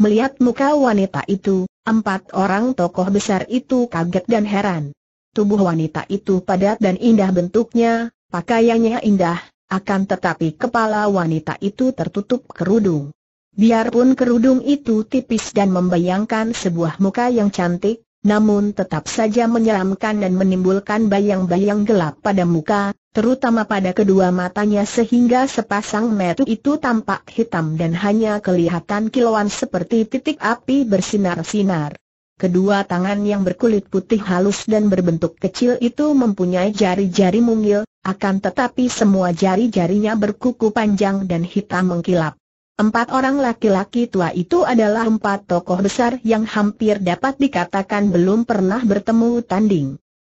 Melihat muka wanita itu, empat orang tokoh besar itu kaget dan heran. Tubuh wanita itu padat dan indah bentuknya, pakaiannya indah, akan tetapi kepala wanita itu tertutup kerudung. Biarpun kerudung itu tipis dan membayangkan sebuah muka yang cantik, namun tetap saja menyeramkan dan menimbulkan bayang-bayang gelap pada muka, terutama pada kedua matanya sehingga sepasang metu itu tampak hitam dan hanya kelihatan kilauan seperti titik api bersinar-sinar. Kedua tangan yang berkulit putih halus dan berbentuk kecil itu mempunyai jari-jari mungil, akan tetapi semua jari-jarinya berkuku panjang dan hitam mengkilap. Empat orang laki-laki tua itu adalah empat tokoh besar yang hampir dapat dikatakan belum pernah bertemu tanding.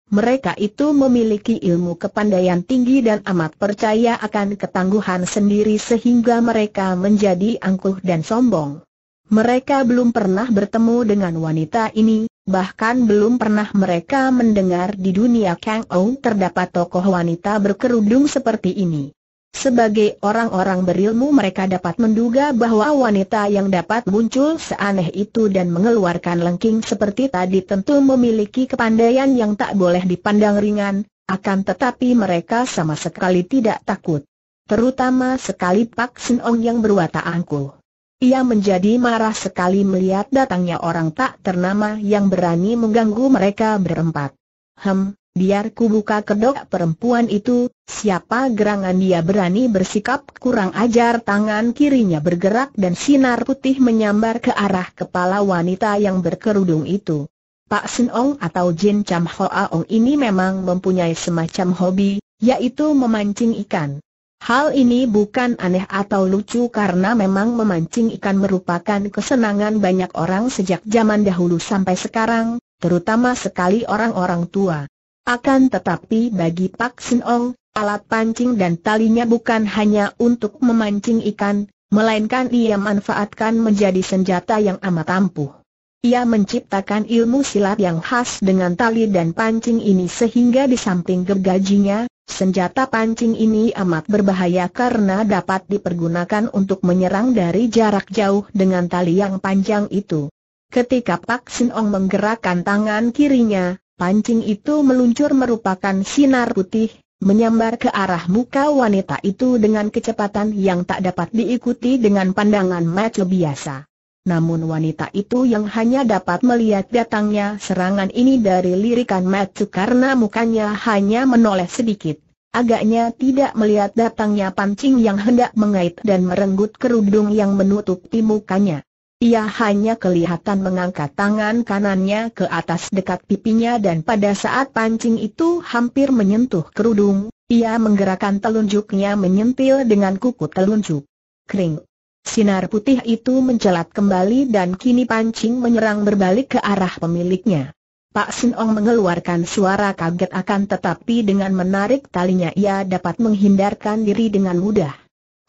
Mereka itu memiliki ilmu kepandaian tinggi dan amat percaya akan ketangguhan sendiri sehingga mereka menjadi angkuh dan sombong. Mereka belum pernah bertemu dengan wanita ini, bahkan belum pernah mereka mendengar di dunia Kang Ou terdapat tokoh wanita berkerudung seperti ini. Sebagai orang-orang berilmu mereka dapat menduga bahwa wanita yang dapat muncul seaneh itu dan mengeluarkan lengking seperti tadi tentu memiliki kepandaian yang tak boleh dipandang ringan, akan tetapi mereka sama sekali tidak takut. Terutama sekali Pak Sin Ong yang berwatak angkuh. Ia menjadi marah sekali melihat datangnya orang tak ternama yang berani mengganggu mereka berempat. Hem, Biar ku buka kedok perempuan itu, siapa gerangan dia berani bersikap kurang ajar tangan kirinya bergerak dan sinar putih menyambar ke arah kepala wanita yang berkerudung itu. Pak sinong atau Jin Cham Hoa Ong ini memang mempunyai semacam hobi, yaitu memancing ikan. Hal ini bukan aneh atau lucu karena memang memancing ikan merupakan kesenangan banyak orang sejak zaman dahulu sampai sekarang, terutama sekali orang-orang tua. Akan tetapi bagi Pak Sin Ong, alat pancing dan talinya bukan hanya untuk memancing ikan, melainkan ia manfaatkan menjadi senjata yang amat ampuh. Ia menciptakan ilmu silat yang khas dengan tali dan pancing ini sehingga di samping gergajinya, senjata pancing ini amat berbahaya karena dapat dipergunakan untuk menyerang dari jarak jauh dengan tali yang panjang itu. Ketika Pak Sin Ong menggerakkan tangan kirinya, Pancing itu meluncur merupakan sinar putih, menyambar ke arah muka wanita itu dengan kecepatan yang tak dapat diikuti dengan pandangan mata biasa. Namun wanita itu yang hanya dapat melihat datangnya serangan ini dari lirikan mata karena mukanya hanya menoleh sedikit. Agaknya tidak melihat datangnya pancing yang hendak mengait dan merenggut kerudung yang menutupi mukanya. Ia hanya kelihatan mengangkat tangan kanannya ke atas dekat pipinya dan pada saat pancing itu hampir menyentuh kerudung, ia menggerakkan telunjuknya menyentil dengan kuku telunjuk. Kring. Sinar putih itu mencelat kembali dan kini pancing menyerang berbalik ke arah pemiliknya. Pak Sin Ong mengeluarkan suara kaget akan tetapi dengan menarik talinya ia dapat menghindarkan diri dengan mudah.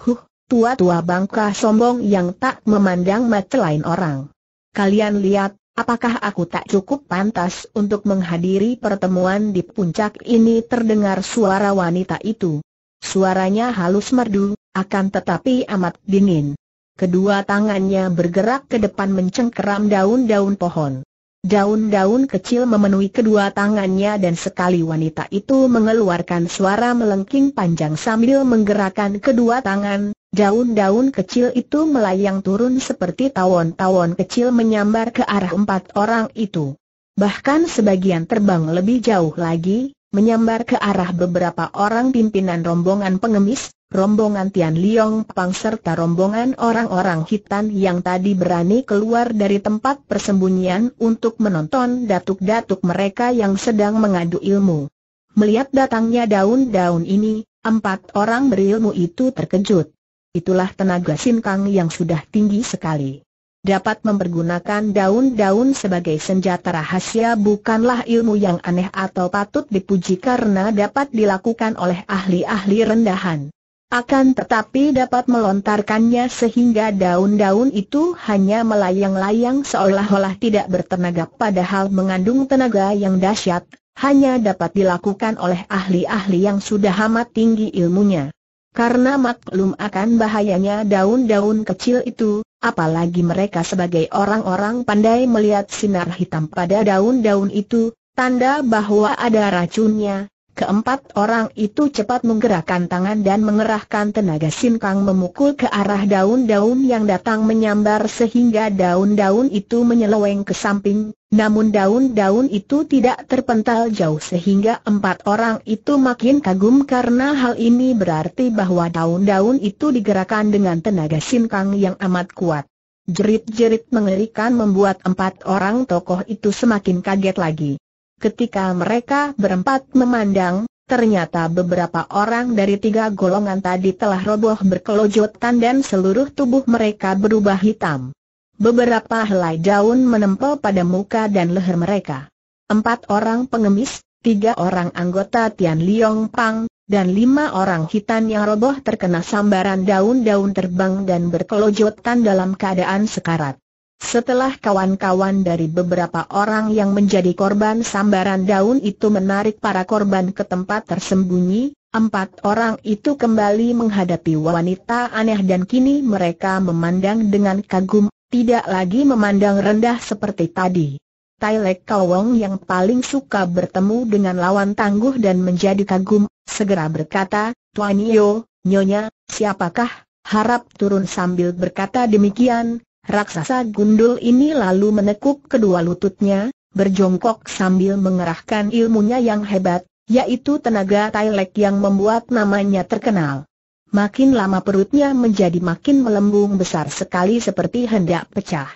Huh, tua-tua bangka sombong yang tak memandang mata lain orang. Kalian lihat, apakah aku tak cukup pantas untuk menghadiri pertemuan di puncak ini terdengar suara wanita itu. Suaranya halus merdu, akan tetapi amat dingin. Kedua tangannya bergerak ke depan mencengkeram daun-daun pohon. Daun-daun kecil memenuhi kedua tangannya dan sekali wanita itu mengeluarkan suara melengking panjang sambil menggerakkan kedua tangan, Daun-daun kecil itu melayang turun seperti tawon-tawon kecil menyambar ke arah empat orang itu. Bahkan sebagian terbang lebih jauh lagi, menyambar ke arah beberapa orang pimpinan rombongan pengemis, rombongan Tian Liong Pang serta rombongan orang-orang hitam yang tadi berani keluar dari tempat persembunyian untuk menonton datuk-datuk mereka yang sedang mengadu ilmu. Melihat datangnya daun-daun ini, empat orang berilmu itu terkejut itulah tenaga sinkang yang sudah tinggi sekali. Dapat mempergunakan daun-daun sebagai senjata rahasia bukanlah ilmu yang aneh atau patut dipuji karena dapat dilakukan oleh ahli-ahli rendahan. Akan tetapi dapat melontarkannya sehingga daun-daun itu hanya melayang-layang seolah-olah tidak bertenaga padahal mengandung tenaga yang dahsyat, hanya dapat dilakukan oleh ahli-ahli yang sudah amat tinggi ilmunya. Karena maklum akan bahayanya daun-daun kecil itu, apalagi mereka sebagai orang-orang pandai melihat sinar hitam pada daun-daun itu, tanda bahwa ada racunnya, Keempat orang itu cepat menggerakkan tangan dan mengerahkan tenaga sinkang memukul ke arah daun-daun yang datang menyambar sehingga daun-daun itu menyeleweng ke samping, namun daun-daun itu tidak terpental jauh sehingga empat orang itu makin kagum karena hal ini berarti bahwa daun-daun itu digerakkan dengan tenaga sinkang yang amat kuat. Jerit-jerit mengerikan membuat empat orang tokoh itu semakin kaget lagi. Ketika mereka berempat memandang, ternyata beberapa orang dari tiga golongan tadi telah roboh berkelojotan dan seluruh tubuh mereka berubah hitam. Beberapa helai daun menempel pada muka dan leher mereka. Empat orang pengemis, tiga orang anggota Tian Liong Pang, dan lima orang hitam yang roboh terkena sambaran daun-daun terbang dan berkelojotan dalam keadaan sekarat. Setelah kawan-kawan dari beberapa orang yang menjadi korban sambaran daun itu menarik para korban ke tempat tersembunyi, empat orang itu kembali menghadapi wanita aneh dan kini mereka memandang dengan kagum, tidak lagi memandang rendah seperti tadi. Tailek Kawong yang paling suka bertemu dengan lawan tangguh dan menjadi kagum, segera berkata, Tuan Yo, Nyonya, siapakah? Harap turun sambil berkata demikian, Raksasa gundul ini lalu menekuk kedua lututnya, berjongkok sambil mengerahkan ilmunya yang hebat, yaitu tenaga Tailek yang membuat namanya terkenal. Makin lama perutnya menjadi makin melembung besar sekali seperti hendak pecah.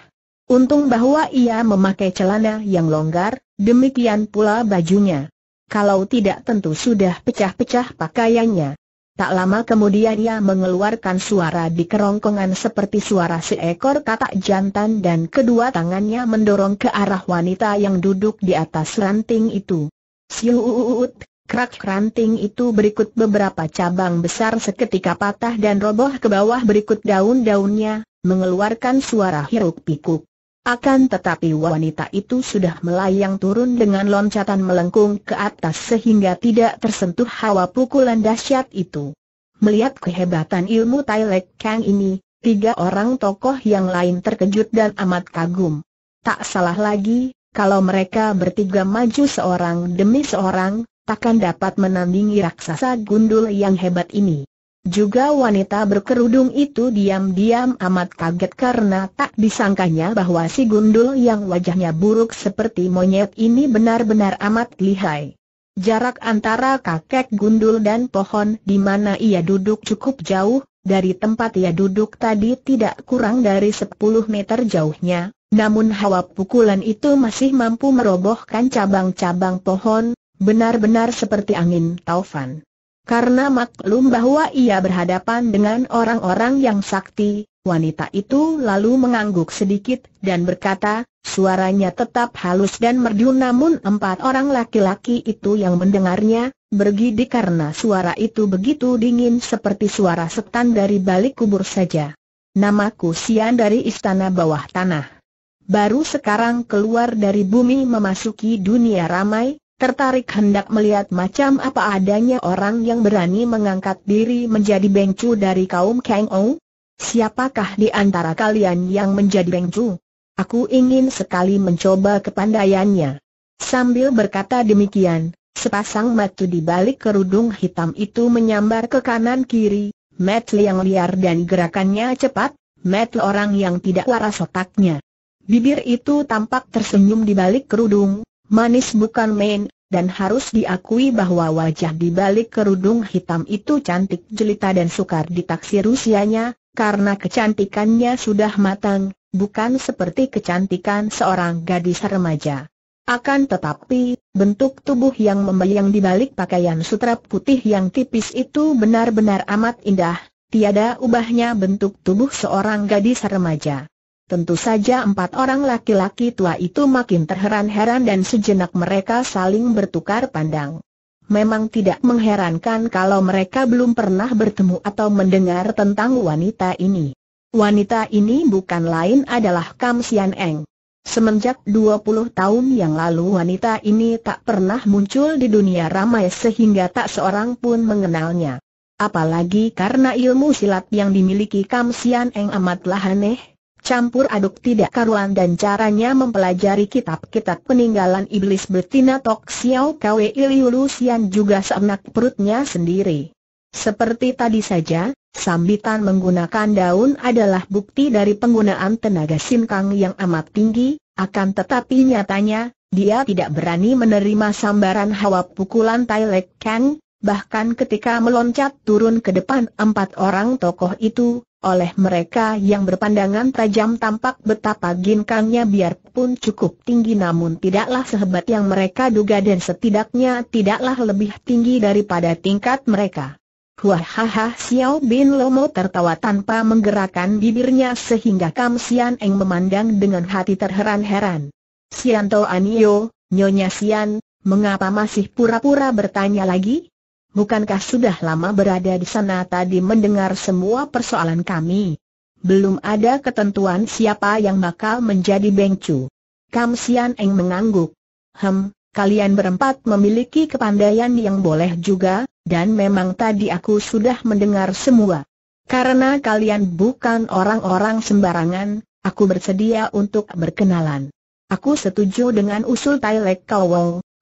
Untung bahwa ia memakai celana yang longgar, demikian pula bajunya. Kalau tidak tentu sudah pecah-pecah pakaiannya. Tak lama kemudian ia mengeluarkan suara di kerongkongan seperti suara seekor katak jantan dan kedua tangannya mendorong ke arah wanita yang duduk di atas ranting itu. Siuut, krak ranting itu berikut beberapa cabang besar seketika patah dan roboh ke bawah berikut daun-daunnya, mengeluarkan suara hiruk pikuk. Akan tetapi wanita itu sudah melayang turun dengan loncatan melengkung ke atas sehingga tidak tersentuh hawa pukulan dahsyat itu. Melihat kehebatan ilmu Tailek Kang ini, tiga orang tokoh yang lain terkejut dan amat kagum. Tak salah lagi, kalau mereka bertiga maju seorang demi seorang, takkan dapat menandingi raksasa gundul yang hebat ini. Juga wanita berkerudung itu diam-diam amat kaget karena tak disangkanya bahwa si gundul yang wajahnya buruk seperti monyet ini benar-benar amat lihai. Jarak antara kakek gundul dan pohon di mana ia duduk cukup jauh, dari tempat ia duduk tadi tidak kurang dari 10 meter jauhnya, namun hawa pukulan itu masih mampu merobohkan cabang-cabang pohon, benar-benar seperti angin taufan. Karena maklum bahwa ia berhadapan dengan orang-orang yang sakti, wanita itu lalu mengangguk sedikit dan berkata, suaranya tetap halus dan merdu namun empat orang laki-laki itu yang mendengarnya, bergidik karena suara itu begitu dingin seperti suara setan dari balik kubur saja. Namaku Sian dari Istana Bawah Tanah. Baru sekarang keluar dari bumi memasuki dunia ramai, tertarik hendak melihat macam apa adanya orang yang berani mengangkat diri menjadi bengcu dari kaum Kang Ou? Siapakah di antara kalian yang menjadi bengcu? Aku ingin sekali mencoba kepandaiannya. Sambil berkata demikian, sepasang matu di balik kerudung hitam itu menyambar ke kanan kiri, metu yang liar dan gerakannya cepat, metu orang yang tidak waras otaknya. Bibir itu tampak tersenyum di balik kerudung, Manis bukan main, dan harus diakui bahwa wajah di balik kerudung hitam itu cantik jelita dan sukar ditaksir usianya, karena kecantikannya sudah matang, bukan seperti kecantikan seorang gadis remaja. Akan tetapi, bentuk tubuh yang membayang di balik pakaian sutra putih yang tipis itu benar-benar amat indah, tiada ubahnya bentuk tubuh seorang gadis remaja. Tentu saja empat orang laki-laki tua itu makin terheran-heran dan sejenak mereka saling bertukar pandang. Memang tidak mengherankan kalau mereka belum pernah bertemu atau mendengar tentang wanita ini. Wanita ini bukan lain adalah Kam Sian Eng. Semenjak 20 tahun yang lalu wanita ini tak pernah muncul di dunia ramai sehingga tak seorang pun mengenalnya. Apalagi karena ilmu silat yang dimiliki Kam Sian Eng amatlah aneh, campur aduk tidak karuan dan caranya mempelajari kitab-kitab peninggalan iblis betina Tok Xiao Kwe Iliu juga seenak perutnya sendiri. Seperti tadi saja, sambitan menggunakan daun adalah bukti dari penggunaan tenaga sinkang yang amat tinggi, akan tetapi nyatanya, dia tidak berani menerima sambaran hawa pukulan Tai Lek Kang, bahkan ketika meloncat turun ke depan empat orang tokoh itu, oleh mereka yang berpandangan tajam tampak betapa ginkangnya biarpun cukup tinggi namun tidaklah sehebat yang mereka duga dan setidaknya tidaklah lebih tinggi daripada tingkat mereka. Wahaha Xiao Bin Lomo tertawa tanpa menggerakkan bibirnya sehingga Kam Sian Eng memandang dengan hati terheran-heran. Sianto Anio, Nyonya Sian, mengapa masih pura-pura bertanya lagi? Bukankah sudah lama berada di sana tadi mendengar semua persoalan kami? Belum ada ketentuan siapa yang bakal menjadi bengcu. Kam Sian Eng mengangguk. Hem, kalian berempat memiliki kepandaian yang boleh juga, dan memang tadi aku sudah mendengar semua. Karena kalian bukan orang-orang sembarangan, aku bersedia untuk berkenalan. Aku setuju dengan usul Tai Lek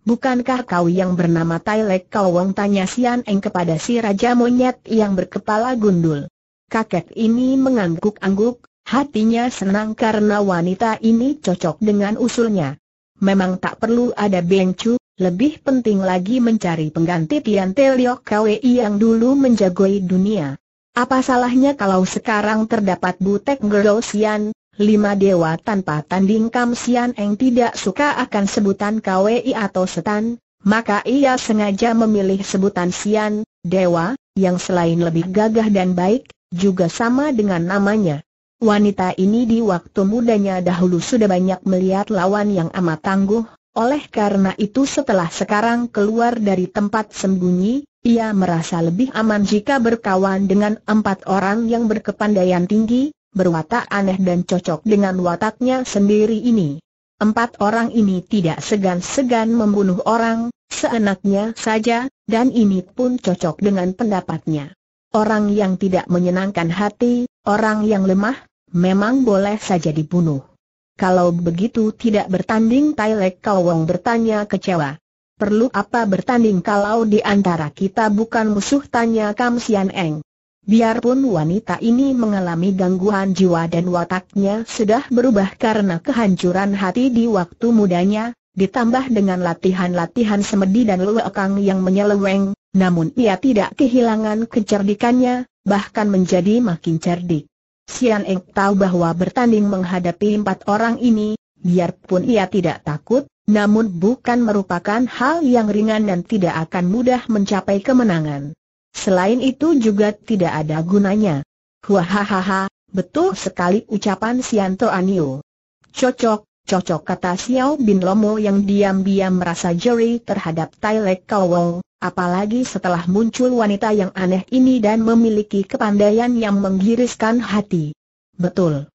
Bukankah kau yang bernama Tailek Kau tanya Sian Eng kepada si Raja Monyet yang berkepala gundul. Kakek ini mengangguk-angguk, hatinya senang karena wanita ini cocok dengan usulnya. Memang tak perlu ada bengcu, lebih penting lagi mencari pengganti Tian Teliok Liok yang dulu menjagoi dunia. Apa salahnya kalau sekarang terdapat Butek Gerosian, Lima dewa tanpa tanding Kam Sian Eng tidak suka akan sebutan KWI atau setan, maka ia sengaja memilih sebutan Sian, dewa, yang selain lebih gagah dan baik, juga sama dengan namanya. Wanita ini di waktu mudanya dahulu sudah banyak melihat lawan yang amat tangguh, oleh karena itu setelah sekarang keluar dari tempat sembunyi, ia merasa lebih aman jika berkawan dengan empat orang yang berkepandaian tinggi, berwatak aneh dan cocok dengan wataknya sendiri ini. Empat orang ini tidak segan-segan membunuh orang, seenaknya saja, dan ini pun cocok dengan pendapatnya. Orang yang tidak menyenangkan hati, orang yang lemah, memang boleh saja dibunuh. Kalau begitu tidak bertanding Tailek Kawong bertanya kecewa. Perlu apa bertanding kalau di antara kita bukan musuh tanya Kam Sian Eng. Biarpun wanita ini mengalami gangguan jiwa dan wataknya sudah berubah karena kehancuran hati di waktu mudanya, ditambah dengan latihan-latihan semedi dan luekang yang menyeleweng, namun ia tidak kehilangan kecerdikannya, bahkan menjadi makin cerdik. Sian Eng tahu bahwa bertanding menghadapi empat orang ini, biarpun ia tidak takut, namun bukan merupakan hal yang ringan dan tidak akan mudah mencapai kemenangan. Selain itu juga tidak ada gunanya. Hahaha, betul sekali ucapan Sianto Anio. Cocok, cocok kata Xiao Bin Lomo yang diam-diam merasa jeri terhadap Tai Lek apalagi setelah muncul wanita yang aneh ini dan memiliki kepandaian yang menggiriskan hati. Betul.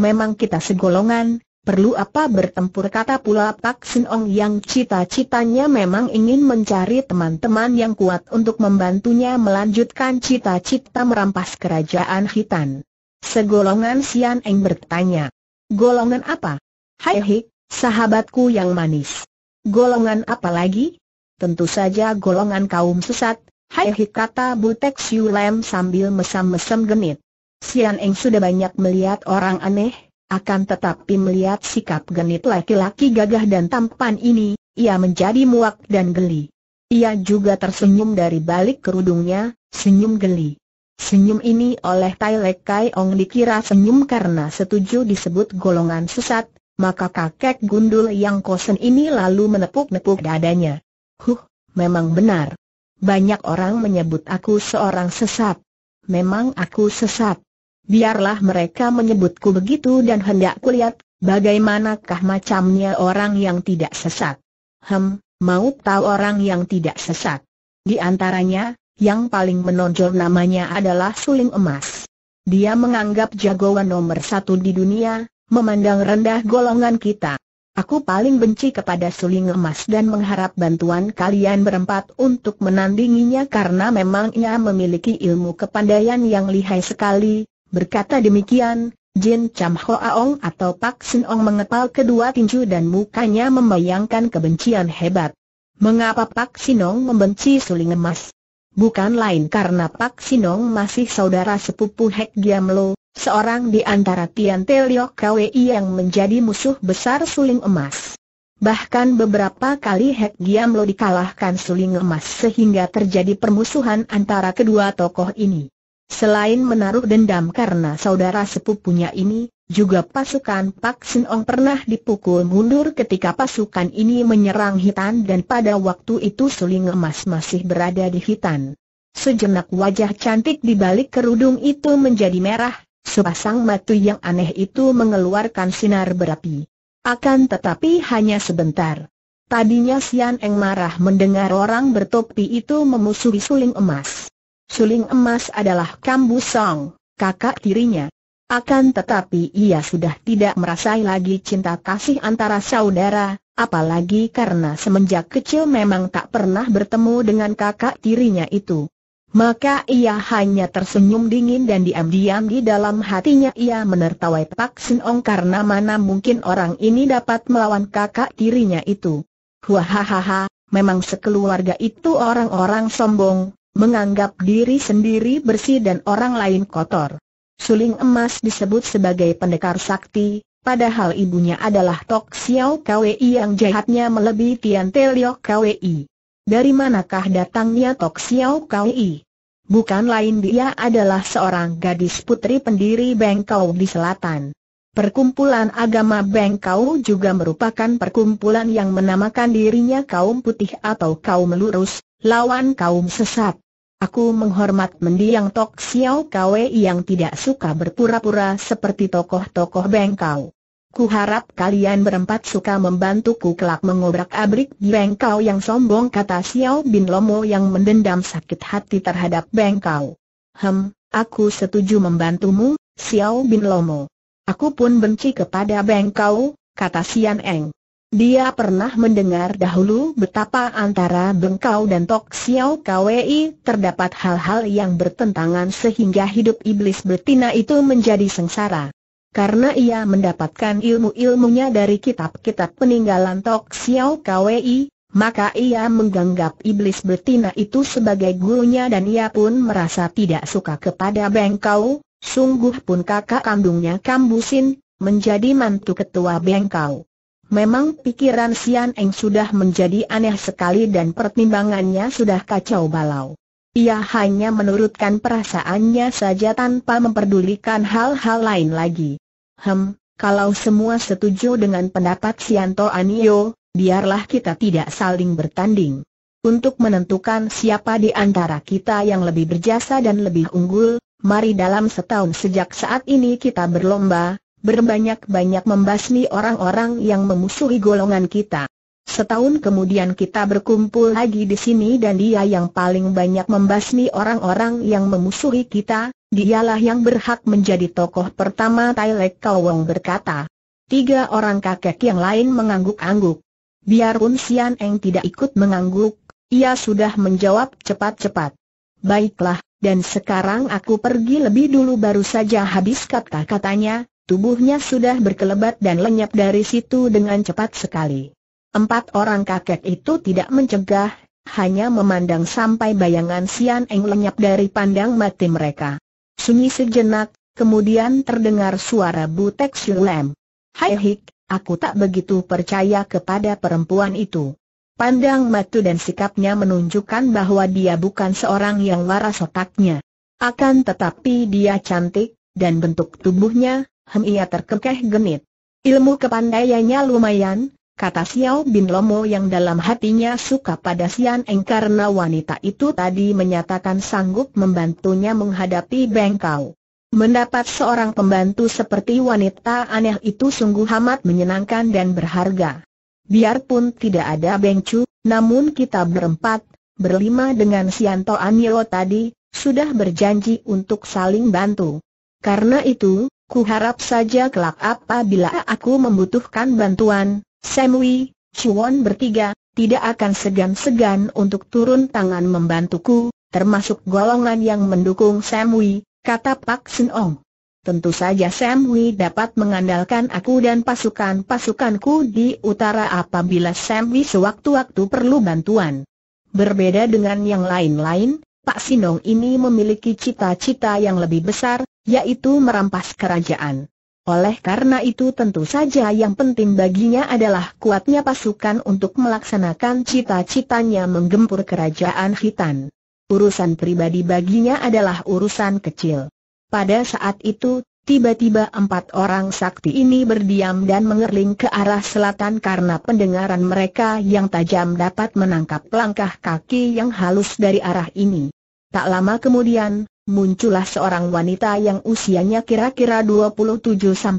Memang kita segolongan, Perlu apa bertempur kata pula Pak Sin Ong yang cita-citanya memang ingin mencari teman-teman yang kuat untuk membantunya melanjutkan cita-cita merampas kerajaan Hitan. Segolongan Sian Eng bertanya. Golongan apa? Hai hei, sahabatku yang manis. Golongan apa lagi? Tentu saja golongan kaum sesat, Hai hei kata Butek Siu Lem sambil mesam-mesam genit. Sian Eng sudah banyak melihat orang aneh, akan tetapi melihat sikap genit laki-laki gagah dan tampan ini, ia menjadi muak dan geli. Ia juga tersenyum dari balik kerudungnya, senyum geli. Senyum ini oleh Tai Lek Kai Ong dikira senyum karena setuju disebut golongan sesat, maka kakek gundul yang kosen ini lalu menepuk-nepuk dadanya. Huh, memang benar. Banyak orang menyebut aku seorang sesat. Memang aku sesat biarlah mereka menyebutku begitu dan hendak kulihat, bagaimanakah macamnya orang yang tidak sesat. Hem, mau tahu orang yang tidak sesat. Di antaranya, yang paling menonjol namanya adalah Suling Emas. Dia menganggap jagoan nomor satu di dunia, memandang rendah golongan kita. Aku paling benci kepada Suling Emas dan mengharap bantuan kalian berempat untuk menandinginya karena memang ia memiliki ilmu kepandaian yang lihai sekali, Berkata demikian, Jin Cham Aong atau Pak Sin Ong mengepal kedua tinju dan mukanya membayangkan kebencian hebat. Mengapa Pak Sinong membenci suling emas? Bukan lain karena Pak Sinong masih saudara sepupu Hek Giam Lo, seorang di antara Tian Teliok KWI yang menjadi musuh besar suling emas. Bahkan beberapa kali Hek Giam Lo dikalahkan suling emas sehingga terjadi permusuhan antara kedua tokoh ini. Selain menaruh dendam karena saudara sepupunya ini, juga pasukan Pak Sin Ong pernah dipukul mundur ketika pasukan ini menyerang Hitan dan pada waktu itu suling emas masih berada di Hitan. Sejenak wajah cantik di balik kerudung itu menjadi merah, sepasang mata yang aneh itu mengeluarkan sinar berapi. Akan tetapi hanya sebentar. Tadinya Sian Eng marah mendengar orang bertopi itu memusuhi suling emas. Suling emas adalah Kambusong, kakak tirinya. Akan tetapi ia sudah tidak merasai lagi cinta kasih antara saudara, apalagi karena semenjak kecil memang tak pernah bertemu dengan kakak tirinya itu. Maka ia hanya tersenyum dingin dan diam-diam di dalam hatinya ia menertawai Pak Sin Ong karena mana mungkin orang ini dapat melawan kakak tirinya itu. Hahaha, memang sekeluarga itu orang-orang sombong, menganggap diri sendiri bersih dan orang lain kotor. Suling emas disebut sebagai pendekar sakti, padahal ibunya adalah Tok Xiao Kwei yang jahatnya melebihi Tian Lio Kwei. Dari manakah datangnya Tok Xiao Kwei? Bukan lain dia adalah seorang gadis putri pendiri Bengkau di selatan. Perkumpulan agama Bengkau juga merupakan perkumpulan yang menamakan dirinya kaum putih atau kaum lurus, lawan kaum sesat. Aku menghormat mendiang Tok Xiao Kwei yang tidak suka berpura-pura seperti tokoh-tokoh bengkau. Ku harap kalian berempat suka membantuku kelak mengobrak-abrik bengkau yang sombong kata Xiao Bin Lomo yang mendendam sakit hati terhadap bengkau. Hem, aku setuju membantumu, Xiao Bin Lomo. Aku pun benci kepada bengkau, kata Xian Eng. Dia pernah mendengar dahulu betapa antara Bengkau dan Tok Xiao Kwei terdapat hal-hal yang bertentangan sehingga hidup iblis betina itu menjadi sengsara. Karena ia mendapatkan ilmu-ilmunya dari kitab-kitab peninggalan Tok Xiao Kwei, maka ia menganggap iblis betina itu sebagai gurunya dan ia pun merasa tidak suka kepada Bengkau, sungguh pun kakak kandungnya Kambusin, menjadi mantu ketua Bengkau. Memang pikiran Sian Eng sudah menjadi aneh sekali dan pertimbangannya sudah kacau balau. Ia hanya menurutkan perasaannya saja tanpa memperdulikan hal-hal lain lagi. Hem, kalau semua setuju dengan pendapat Sianto Anio, biarlah kita tidak saling bertanding. Untuk menentukan siapa di antara kita yang lebih berjasa dan lebih unggul, mari dalam setahun sejak saat ini kita berlomba, berbanyak-banyak membasmi orang-orang yang memusuhi golongan kita. Setahun kemudian kita berkumpul lagi di sini dan dia yang paling banyak membasmi orang-orang yang memusuhi kita, dialah yang berhak menjadi tokoh pertama Tai Lek Kawong berkata. Tiga orang kakek yang lain mengangguk-angguk. Biarpun Sian Eng tidak ikut mengangguk, ia sudah menjawab cepat-cepat. Baiklah, dan sekarang aku pergi lebih dulu baru saja habis kata-katanya, Tubuhnya sudah berkelebat dan lenyap dari situ dengan cepat sekali. Empat orang kakek itu tidak mencegah, hanya memandang sampai bayangan Sian Eng lenyap dari pandang mati mereka. Sunyi sejenak, kemudian terdengar suara Butek Shulem. Hai Hik, aku tak begitu percaya kepada perempuan itu. Pandang matu dan sikapnya menunjukkan bahwa dia bukan seorang yang waras otaknya. Akan tetapi dia cantik, dan bentuk tubuhnya, Hem ia terkekeh genit. Ilmu kepandaiannya lumayan, kata Xiao Bin Lomo yang dalam hatinya suka pada Sian Eng karena wanita itu tadi menyatakan sanggup membantunya menghadapi Bengkau. Mendapat seorang pembantu seperti wanita aneh itu sungguh amat menyenangkan dan berharga. Biarpun tidak ada Bengcu, namun kita berempat, berlima dengan Sianto Anilo tadi, sudah berjanji untuk saling bantu. Karena itu, Ku harap saja kelak apabila aku membutuhkan bantuan, Samui, Chuan bertiga, tidak akan segan-segan untuk turun tangan membantuku, termasuk golongan yang mendukung Samui, kata Pak Sin Ong. Tentu saja Samui dapat mengandalkan aku dan pasukan-pasukanku di utara apabila Samui sewaktu-waktu perlu bantuan. Berbeda dengan yang lain-lain, Pak Sinong ini memiliki cita-cita yang lebih besar, yaitu merampas kerajaan. Oleh karena itu tentu saja yang penting baginya adalah kuatnya pasukan untuk melaksanakan cita-citanya menggempur kerajaan Hitan. Urusan pribadi baginya adalah urusan kecil. Pada saat itu, tiba-tiba empat orang sakti ini berdiam dan mengerling ke arah selatan karena pendengaran mereka yang tajam dapat menangkap langkah kaki yang halus dari arah ini. Tak lama kemudian, muncullah seorang wanita yang usianya kira-kira 27-30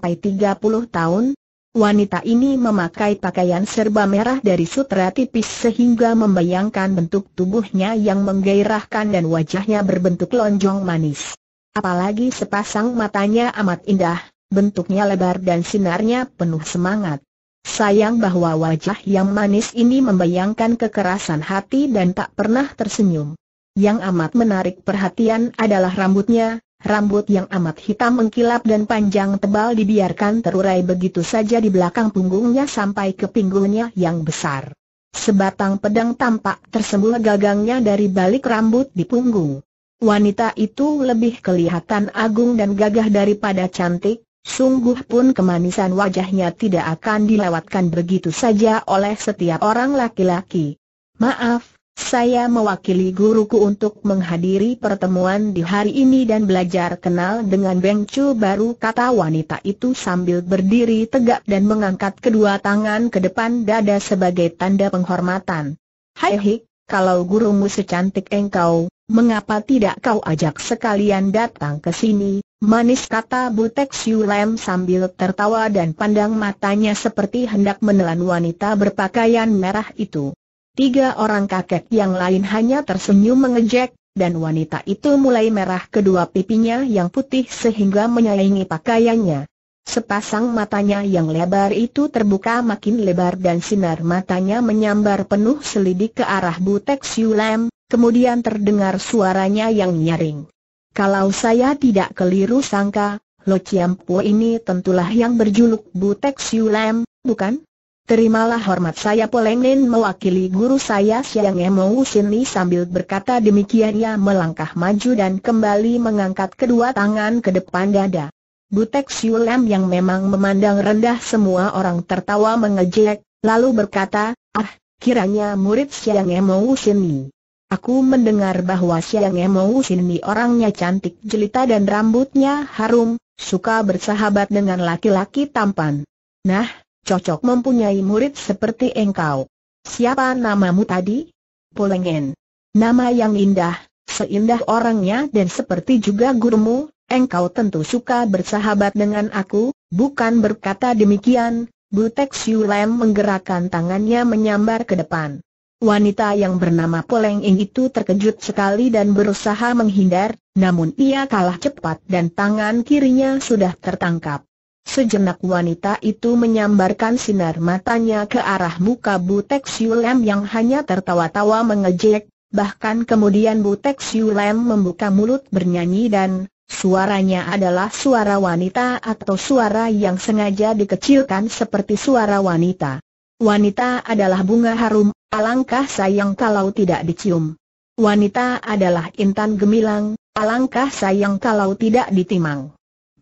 tahun. Wanita ini memakai pakaian serba merah dari sutra tipis sehingga membayangkan bentuk tubuhnya yang menggairahkan dan wajahnya berbentuk lonjong manis. Apalagi sepasang matanya amat indah, bentuknya lebar dan sinarnya penuh semangat. Sayang bahwa wajah yang manis ini membayangkan kekerasan hati dan tak pernah tersenyum. Yang amat menarik perhatian adalah rambutnya, rambut yang amat hitam mengkilap dan panjang tebal dibiarkan terurai begitu saja di belakang punggungnya sampai ke pinggulnya yang besar. Sebatang pedang tampak tersembul gagangnya dari balik rambut di punggung. Wanita itu lebih kelihatan agung dan gagah daripada cantik, sungguh pun kemanisan wajahnya tidak akan dilewatkan begitu saja oleh setiap orang laki-laki. Maaf, saya mewakili guruku untuk menghadiri pertemuan di hari ini dan belajar kenal dengan Beng Chu baru kata wanita itu sambil berdiri tegak dan mengangkat kedua tangan ke depan dada sebagai tanda penghormatan. Hai hik, kalau gurumu secantik engkau, mengapa tidak kau ajak sekalian datang ke sini? Manis kata Butek Siu Lem sambil tertawa dan pandang matanya seperti hendak menelan wanita berpakaian merah itu. Tiga orang kakek yang lain hanya tersenyum mengejek, dan wanita itu mulai merah kedua pipinya yang putih sehingga menyayangi pakaiannya. Sepasang matanya yang lebar itu terbuka makin lebar dan sinar matanya menyambar penuh selidik ke arah Butek Siulam, kemudian terdengar suaranya yang nyaring. Kalau saya tidak keliru sangka, Lo Chiampo ini tentulah yang berjuluk Butek Siulam, bukan? Terimalah hormat saya Polengnen mewakili guru saya Siang Emou Sini sambil berkata demikian ia melangkah maju dan kembali mengangkat kedua tangan ke depan dada. Butek Siulam yang memang memandang rendah semua orang tertawa mengejek, lalu berkata, ah, kiranya murid Siang Emou Sini. Aku mendengar bahwa Siang Emou Sini orangnya cantik jelita dan rambutnya harum, suka bersahabat dengan laki-laki tampan. Nah, cocok mempunyai murid seperti engkau. Siapa namamu tadi? Polengen. Nama yang indah, seindah orangnya dan seperti juga gurumu, engkau tentu suka bersahabat dengan aku, bukan berkata demikian, Butek Siulem menggerakkan tangannya menyambar ke depan. Wanita yang bernama Polenging itu terkejut sekali dan berusaha menghindar, namun ia kalah cepat dan tangan kirinya sudah tertangkap. Sejenak wanita itu menyambarkan sinar matanya ke arah muka Butek Siulem yang hanya tertawa-tawa mengejek, bahkan kemudian Butek Siulem membuka mulut bernyanyi dan suaranya adalah suara wanita atau suara yang sengaja dikecilkan seperti suara wanita. Wanita adalah bunga harum, alangkah sayang kalau tidak dicium. Wanita adalah intan gemilang, alangkah sayang kalau tidak ditimang.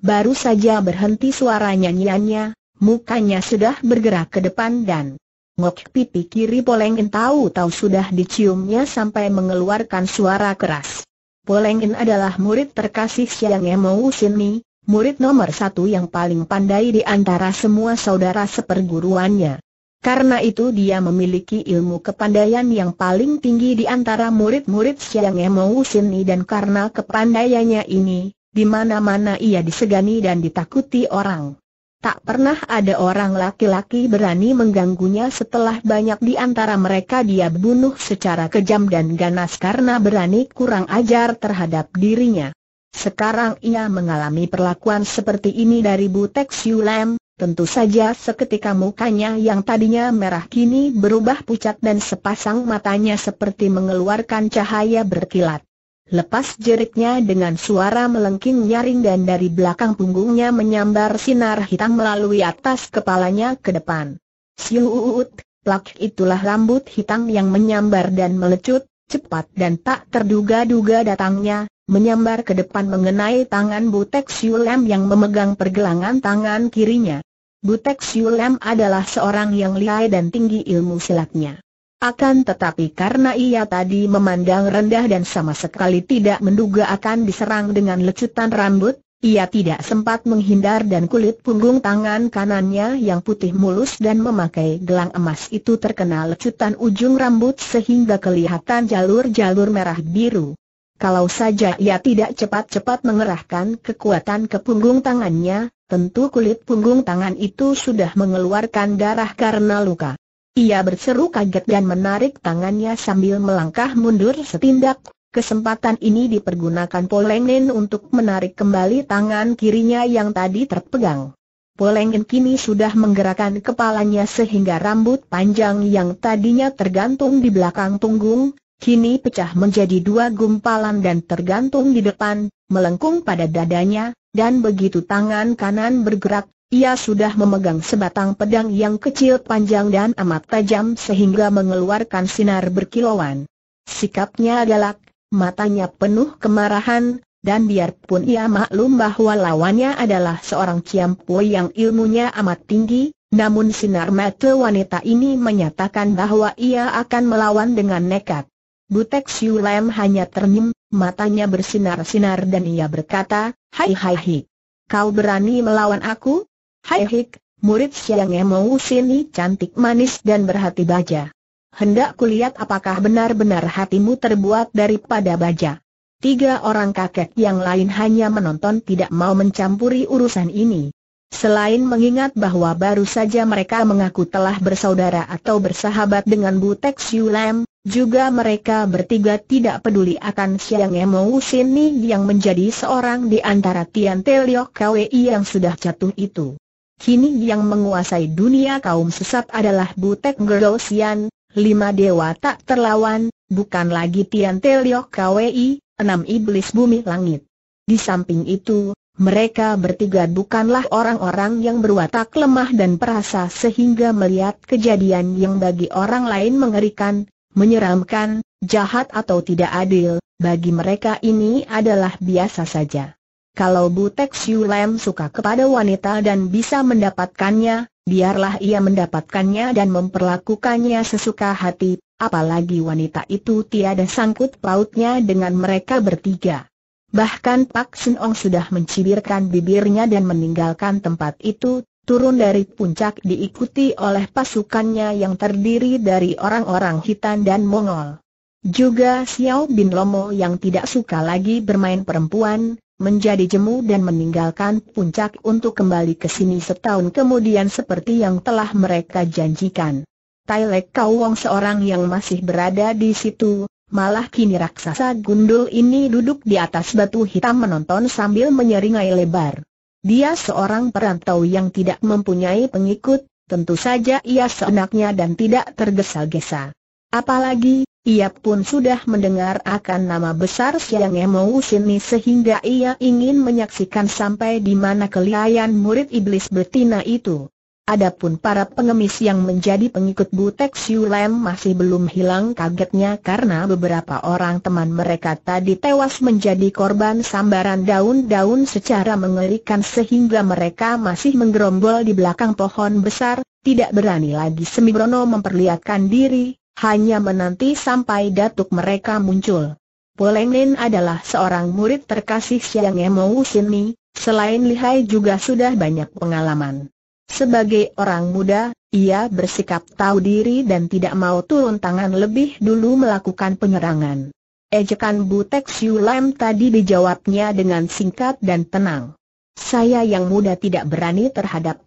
Baru saja berhenti suara nyanyiannya, mukanya sudah bergerak ke depan dan ngok pipi kiri Polengin tahu-tahu sudah diciumnya sampai mengeluarkan suara keras. Polengin adalah murid terkasih Siang Emo Sini, murid nomor satu yang paling pandai di antara semua saudara seperguruannya. Karena itu dia memiliki ilmu kepandaian yang paling tinggi di antara murid-murid Siang Emo Sini dan karena kepandaiannya ini, di mana-mana ia disegani dan ditakuti orang. Tak pernah ada orang laki-laki berani mengganggunya setelah banyak di antara mereka dia bunuh secara kejam dan ganas karena berani kurang ajar terhadap dirinya. Sekarang ia mengalami perlakuan seperti ini dari Butek Lam. tentu saja seketika mukanya yang tadinya merah kini berubah pucat dan sepasang matanya seperti mengeluarkan cahaya berkilat. Lepas jeritnya dengan suara melengking nyaring dan dari belakang punggungnya menyambar sinar hitam melalui atas kepalanya ke depan. Siuut, plak itulah rambut hitam yang menyambar dan melecut, cepat dan tak terduga-duga datangnya, menyambar ke depan mengenai tangan Butek Siulem yang memegang pergelangan tangan kirinya. Butek Siulem adalah seorang yang lihai dan tinggi ilmu silatnya. Akan tetapi karena ia tadi memandang rendah dan sama sekali tidak menduga akan diserang dengan lecutan rambut, ia tidak sempat menghindar dan kulit punggung tangan kanannya yang putih mulus dan memakai gelang emas itu terkena lecutan ujung rambut sehingga kelihatan jalur-jalur merah biru. Kalau saja ia tidak cepat-cepat mengerahkan kekuatan ke punggung tangannya, tentu kulit punggung tangan itu sudah mengeluarkan darah karena luka. Ia berseru kaget dan menarik tangannya sambil melangkah mundur setindak. Kesempatan ini dipergunakan Polengin untuk menarik kembali tangan kirinya yang tadi terpegang. Polengin kini sudah menggerakkan kepalanya sehingga rambut panjang yang tadinya tergantung di belakang punggung, kini pecah menjadi dua gumpalan dan tergantung di depan, melengkung pada dadanya, dan begitu tangan kanan bergerak, ia sudah memegang sebatang pedang yang kecil panjang dan amat tajam sehingga mengeluarkan sinar berkilauan. Sikapnya galak, matanya penuh kemarahan, dan biarpun ia maklum bahwa lawannya adalah seorang Ciampui yang ilmunya amat tinggi, namun sinar mata wanita ini menyatakan bahwa ia akan melawan dengan nekat. Butek Siu hanya ternyum, matanya bersinar-sinar dan ia berkata, Hai hai hai, kau berani melawan aku? Hai Hik, murid Siang Emo sini cantik manis dan berhati baja. Hendak kulihat apakah benar-benar hatimu terbuat daripada baja. Tiga orang kakek yang lain hanya menonton tidak mau mencampuri urusan ini. Selain mengingat bahwa baru saja mereka mengaku telah bersaudara atau bersahabat dengan Bu Butek Siulam, juga mereka bertiga tidak peduli akan Siang Emo Sini yang menjadi seorang di antara Tian Teliok KWI yang sudah jatuh itu. Kini yang menguasai dunia kaum sesat adalah Butek Gerosian, lima dewa tak terlawan, bukan lagi Tian Teliok Kwi, enam iblis bumi langit. Di samping itu, mereka bertiga bukanlah orang-orang yang berwatak lemah dan perasa sehingga melihat kejadian yang bagi orang lain mengerikan, menyeramkan, jahat atau tidak adil, bagi mereka ini adalah biasa saja kalau Butek Siu suka kepada wanita dan bisa mendapatkannya, biarlah ia mendapatkannya dan memperlakukannya sesuka hati, apalagi wanita itu tiada sangkut pautnya dengan mereka bertiga. Bahkan Pak Sun sudah mencibirkan bibirnya dan meninggalkan tempat itu, turun dari puncak diikuti oleh pasukannya yang terdiri dari orang-orang Hitan dan Mongol. Juga Xiao Bin Lomo yang tidak suka lagi bermain perempuan, menjadi jemu dan meninggalkan puncak untuk kembali ke sini setahun kemudian seperti yang telah mereka janjikan. Tai Lek Kau Wong seorang yang masih berada di situ, malah kini raksasa gundul ini duduk di atas batu hitam menonton sambil menyeringai lebar. Dia seorang perantau yang tidak mempunyai pengikut, tentu saja ia seenaknya dan tidak tergesa-gesa. Apalagi, ia pun sudah mendengar akan nama besar Siang emosi Sini sehingga ia ingin menyaksikan sampai di mana kelihayan murid iblis betina itu. Adapun para pengemis yang menjadi pengikut Butek Siulem masih belum hilang kagetnya karena beberapa orang teman mereka tadi tewas menjadi korban sambaran daun-daun secara mengerikan sehingga mereka masih menggerombol di belakang pohon besar, tidak berani lagi Semibrono memperlihatkan diri, hanya menanti sampai datuk mereka muncul. Lin adalah seorang murid terkasih Siang Emo Sini, selain lihai juga sudah banyak pengalaman. Sebagai orang muda, ia bersikap tahu diri dan tidak mau turun tangan lebih dulu melakukan penyerangan. Ejekan Butek Lam tadi dijawabnya dengan singkat dan tenang. Saya yang muda tidak berani terhadap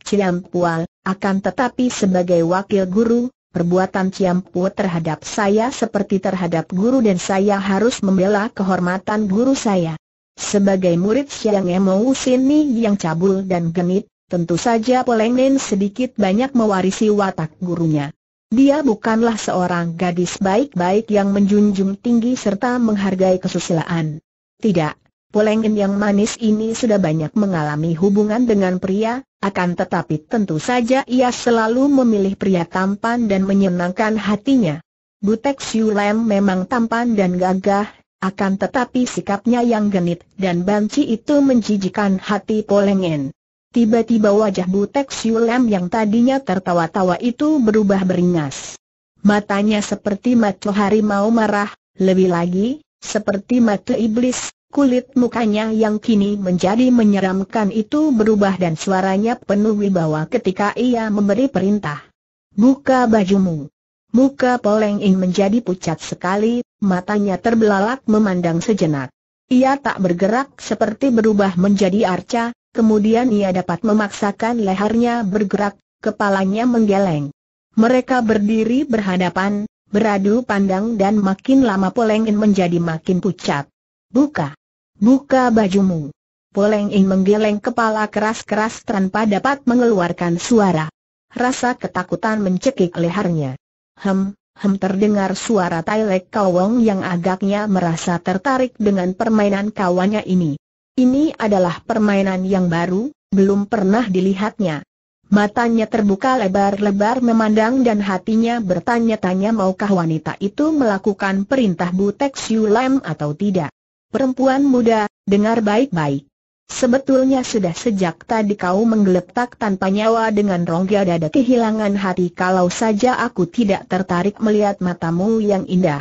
pual, akan tetapi sebagai wakil guru, Perbuatan Ciampu terhadap saya seperti terhadap guru dan saya harus membela kehormatan guru saya. Sebagai murid Siang Emosi Ni yang cabul dan genit, tentu saja Nen sedikit banyak mewarisi watak gurunya. Dia bukanlah seorang gadis baik-baik yang menjunjung tinggi serta menghargai kesusilaan. Tidak, Polengin yang manis ini sudah banyak mengalami hubungan dengan pria, akan tetapi tentu saja ia selalu memilih pria tampan dan menyenangkan hatinya. Butek Siulem memang tampan dan gagah, akan tetapi sikapnya yang genit dan banci itu menjijikan hati Polengin. Tiba-tiba wajah Butek Siulem yang tadinya tertawa-tawa itu berubah beringas. Matanya seperti mata harimau marah, lebih lagi, seperti mata iblis, Kulit mukanya yang kini menjadi menyeramkan itu berubah dan suaranya penuh wibawa ketika ia memberi perintah. Buka bajumu. Muka Poleng Ing menjadi pucat sekali, matanya terbelalak memandang sejenak. Ia tak bergerak seperti berubah menjadi arca, kemudian ia dapat memaksakan lehernya bergerak, kepalanya menggeleng. Mereka berdiri berhadapan, beradu pandang dan makin lama Poleng Ing menjadi makin pucat. Buka. Buka bajumu. Poleng Ing menggeleng kepala keras-keras tanpa dapat mengeluarkan suara. Rasa ketakutan mencekik lehernya. Hem, hem terdengar suara Tailek Kawong yang agaknya merasa tertarik dengan permainan kawannya ini. Ini adalah permainan yang baru, belum pernah dilihatnya. Matanya terbuka lebar-lebar memandang dan hatinya bertanya-tanya maukah wanita itu melakukan perintah Butek Siu Lem atau tidak. Perempuan muda, dengar baik-baik. Sebetulnya sudah sejak tadi kau menggeletak tanpa nyawa dengan rongga dada kehilangan hati kalau saja aku tidak tertarik melihat matamu yang indah.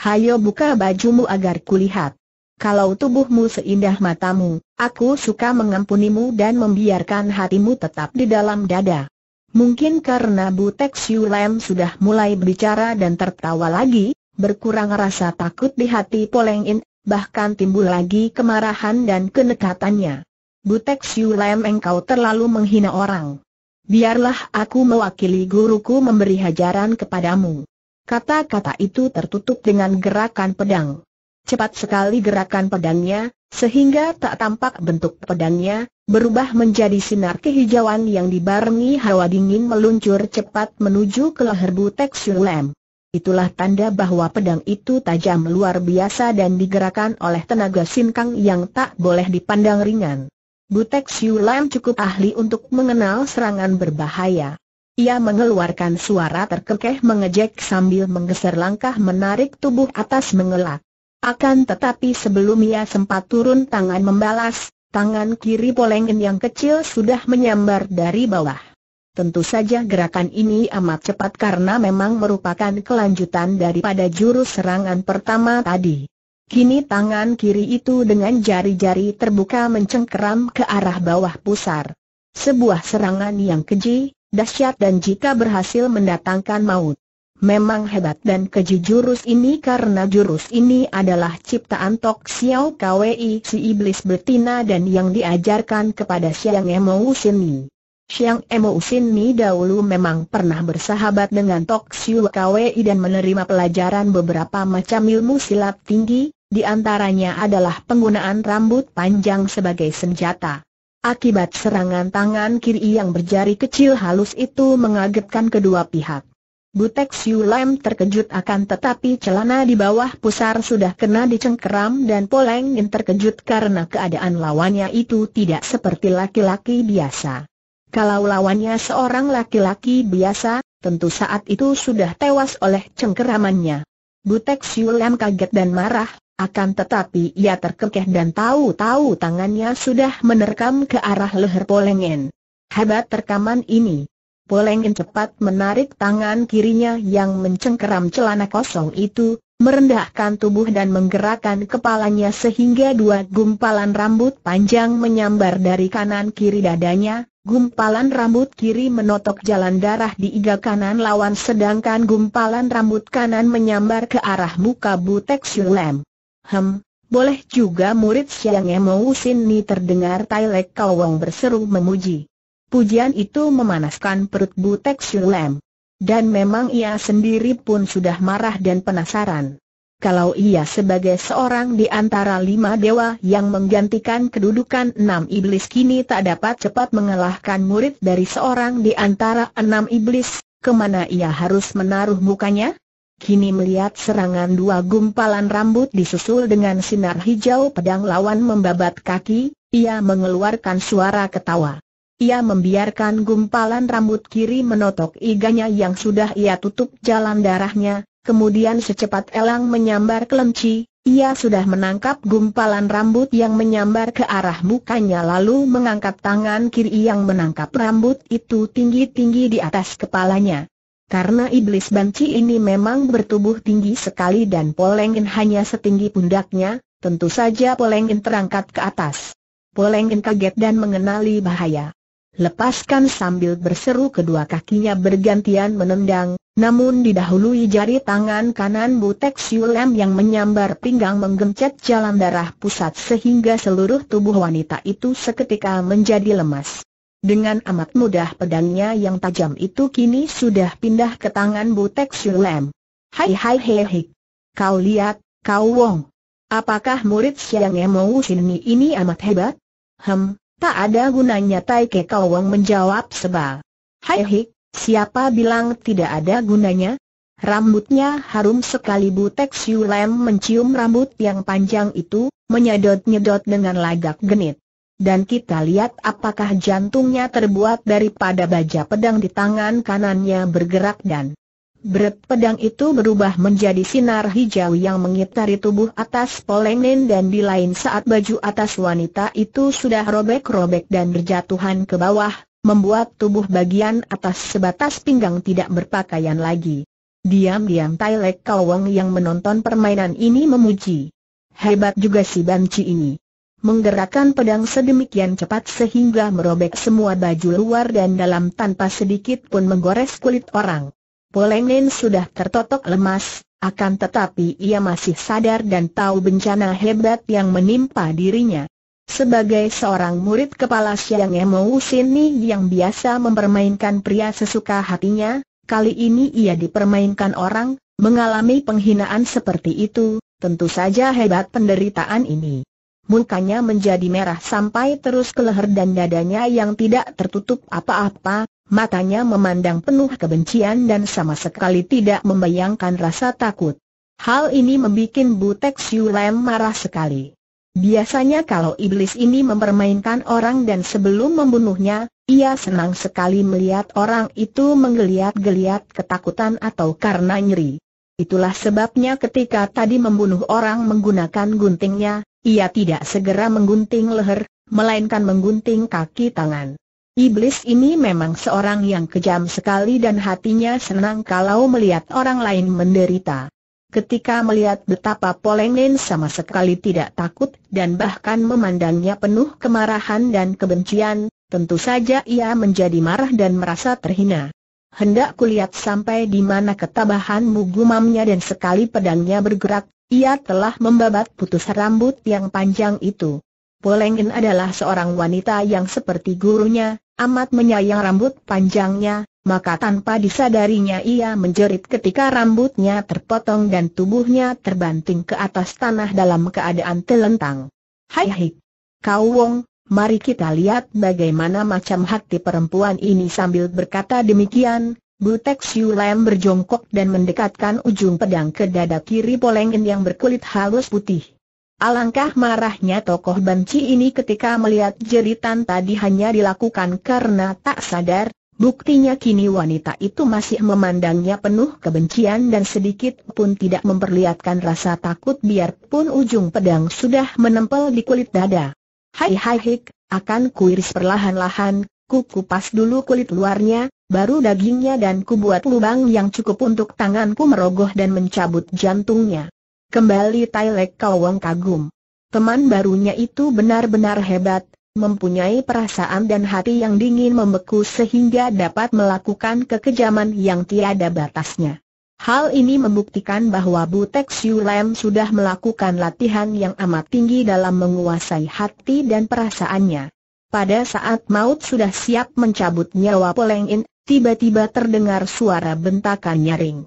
Hayo buka bajumu agar kulihat. Kalau tubuhmu seindah matamu, aku suka mengampunimu dan membiarkan hatimu tetap di dalam dada. Mungkin karena Butek Siu Lem sudah mulai berbicara dan tertawa lagi, berkurang rasa takut di hati Poleng In bahkan timbul lagi kemarahan dan kenekatannya. Butek Siu Lem engkau terlalu menghina orang. Biarlah aku mewakili guruku memberi hajaran kepadamu. Kata-kata itu tertutup dengan gerakan pedang. Cepat sekali gerakan pedangnya, sehingga tak tampak bentuk pedangnya, berubah menjadi sinar kehijauan yang dibarengi hawa dingin meluncur cepat menuju ke leher Butek Siu Lem. Itulah tanda bahwa pedang itu tajam luar biasa dan digerakkan oleh tenaga sinkang yang tak boleh dipandang ringan. Butek Siu Lam cukup ahli untuk mengenal serangan berbahaya. Ia mengeluarkan suara terkekeh mengejek sambil menggeser langkah menarik tubuh atas mengelak. Akan tetapi sebelum ia sempat turun tangan membalas, tangan kiri polengin yang kecil sudah menyambar dari bawah. Tentu saja gerakan ini amat cepat karena memang merupakan kelanjutan daripada jurus serangan pertama tadi. Kini tangan kiri itu dengan jari-jari terbuka mencengkeram ke arah bawah pusar. Sebuah serangan yang keji, dahsyat dan jika berhasil mendatangkan maut. Memang hebat dan keji jurus ini karena jurus ini adalah ciptaan Tok Xiao Kwei si iblis betina dan yang diajarkan kepada Xiang Emo Sini. Xiang Emo Sin Mi dahulu memang pernah bersahabat dengan Tok Siu Kwei dan menerima pelajaran beberapa macam ilmu silat tinggi, di antaranya adalah penggunaan rambut panjang sebagai senjata. Akibat serangan tangan kiri yang berjari kecil halus itu mengagetkan kedua pihak. Butek Siu Lam terkejut akan tetapi celana di bawah pusar sudah kena dicengkeram dan Poleng yang terkejut karena keadaan lawannya itu tidak seperti laki-laki biasa. Kalau lawannya seorang laki-laki biasa, tentu saat itu sudah tewas oleh cengkeramannya. Butek Siulam kaget dan marah, akan tetapi ia terkekeh dan tahu-tahu tangannya sudah menerkam ke arah leher Polengen. Hebat terkaman ini. Polengen cepat menarik tangan kirinya yang mencengkeram celana kosong itu, merendahkan tubuh dan menggerakkan kepalanya sehingga dua gumpalan rambut panjang menyambar dari kanan kiri dadanya, gumpalan rambut kiri menotok jalan darah di iga kanan lawan sedangkan gumpalan rambut kanan menyambar ke arah muka Butek Sulem. Hem, boleh juga murid Siang Emou Sini terdengar Tailek Kawong berseru memuji. Pujian itu memanaskan perut Butek Sulem. Dan memang ia sendiri pun sudah marah dan penasaran. Kalau ia sebagai seorang di antara lima dewa yang menggantikan kedudukan enam iblis kini tak dapat cepat mengalahkan murid dari seorang di antara enam iblis, kemana ia harus menaruh mukanya? Kini melihat serangan dua gumpalan rambut disusul dengan sinar hijau pedang lawan membabat kaki, ia mengeluarkan suara ketawa. Ia membiarkan gumpalan rambut kiri menotok iganya yang sudah ia tutup jalan darahnya, kemudian secepat elang menyambar kelenci, ia sudah menangkap gumpalan rambut yang menyambar ke arah mukanya lalu mengangkat tangan kiri yang menangkap rambut itu tinggi-tinggi di atas kepalanya. Karena iblis banci ini memang bertubuh tinggi sekali dan polengin hanya setinggi pundaknya, tentu saja polengin terangkat ke atas. Polengin kaget dan mengenali bahaya. Lepaskan sambil berseru kedua kakinya bergantian menendang, namun didahului jari tangan kanan Butek Siulem yang menyambar pinggang menggencet jalan darah pusat sehingga seluruh tubuh wanita itu seketika menjadi lemas. Dengan amat mudah pedangnya yang tajam itu kini sudah pindah ke tangan Butek Siulem. Hai hai hei Kau lihat, kau wong. Apakah murid Siang Emo Sini ini amat hebat? Hem, Tak ada gunanya Tai Ke menjawab sebal. Hai hik, siapa bilang tidak ada gunanya? Rambutnya harum sekali Butek Lem mencium rambut yang panjang itu, menyedot-nyedot dengan lagak genit. Dan kita lihat apakah jantungnya terbuat daripada baja pedang di tangan kanannya bergerak dan Berat pedang itu berubah menjadi sinar hijau yang mengitari tubuh atas Polenen dan di lain saat baju atas wanita itu sudah robek-robek dan berjatuhan ke bawah, membuat tubuh bagian atas sebatas pinggang tidak berpakaian lagi. Diam-diam Tai Lek Kawang yang menonton permainan ini memuji. Hebat juga si banci ini. Menggerakkan pedang sedemikian cepat sehingga merobek semua baju luar dan dalam tanpa sedikit pun menggores kulit orang. Polenin sudah tertotok lemas, akan tetapi ia masih sadar dan tahu bencana hebat yang menimpa dirinya. Sebagai seorang murid kepala Siang Emo yang biasa mempermainkan pria sesuka hatinya, kali ini ia dipermainkan orang, mengalami penghinaan seperti itu, tentu saja hebat penderitaan ini. Mukanya menjadi merah sampai terus ke leher dan dadanya yang tidak tertutup apa-apa, matanya memandang penuh kebencian dan sama sekali tidak membayangkan rasa takut. Hal ini membuat Butek Siulem marah sekali. Biasanya kalau iblis ini mempermainkan orang dan sebelum membunuhnya, ia senang sekali melihat orang itu menggeliat-geliat ketakutan atau karena nyeri. Itulah sebabnya ketika tadi membunuh orang menggunakan guntingnya, ia tidak segera menggunting leher, melainkan menggunting kaki tangan. Iblis ini memang seorang yang kejam sekali dan hatinya senang kalau melihat orang lain menderita. Ketika melihat betapa Polengen sama sekali tidak takut dan bahkan memandangnya penuh kemarahan dan kebencian, tentu saja ia menjadi marah dan merasa terhina. Hendak kulihat sampai di mana ketabahanmu gumamnya dan sekali pedangnya bergerak, ia telah membabat putus rambut yang panjang itu. Polengin adalah seorang wanita yang seperti gurunya, amat menyayang rambut panjangnya, maka tanpa disadarinya ia menjerit ketika rambutnya terpotong dan tubuhnya terbanting ke atas tanah dalam keadaan telentang. Hai hai, kau wong, mari kita lihat bagaimana macam hati perempuan ini sambil berkata demikian, Butek Siu Lam berjongkok dan mendekatkan ujung pedang ke dada kiri Polengin yang berkulit halus putih. Alangkah marahnya tokoh benci ini ketika melihat jeritan tadi hanya dilakukan karena tak sadar, buktinya kini wanita itu masih memandangnya penuh kebencian dan sedikit pun tidak memperlihatkan rasa takut biarpun ujung pedang sudah menempel di kulit dada. Hai hai hik, akan kuiris perlahan-lahan, ku kupas dulu kulit luarnya, baru dagingnya dan ku buat lubang yang cukup untuk tanganku merogoh dan mencabut jantungnya. Kembali Tai Lek Kawang kagum. Teman barunya itu benar-benar hebat, mempunyai perasaan dan hati yang dingin membeku sehingga dapat melakukan kekejaman yang tiada batasnya. Hal ini membuktikan bahwa Butek Siu Lam sudah melakukan latihan yang amat tinggi dalam menguasai hati dan perasaannya. Pada saat maut sudah siap mencabut nyawa Polengin, tiba-tiba terdengar suara bentakan nyaring.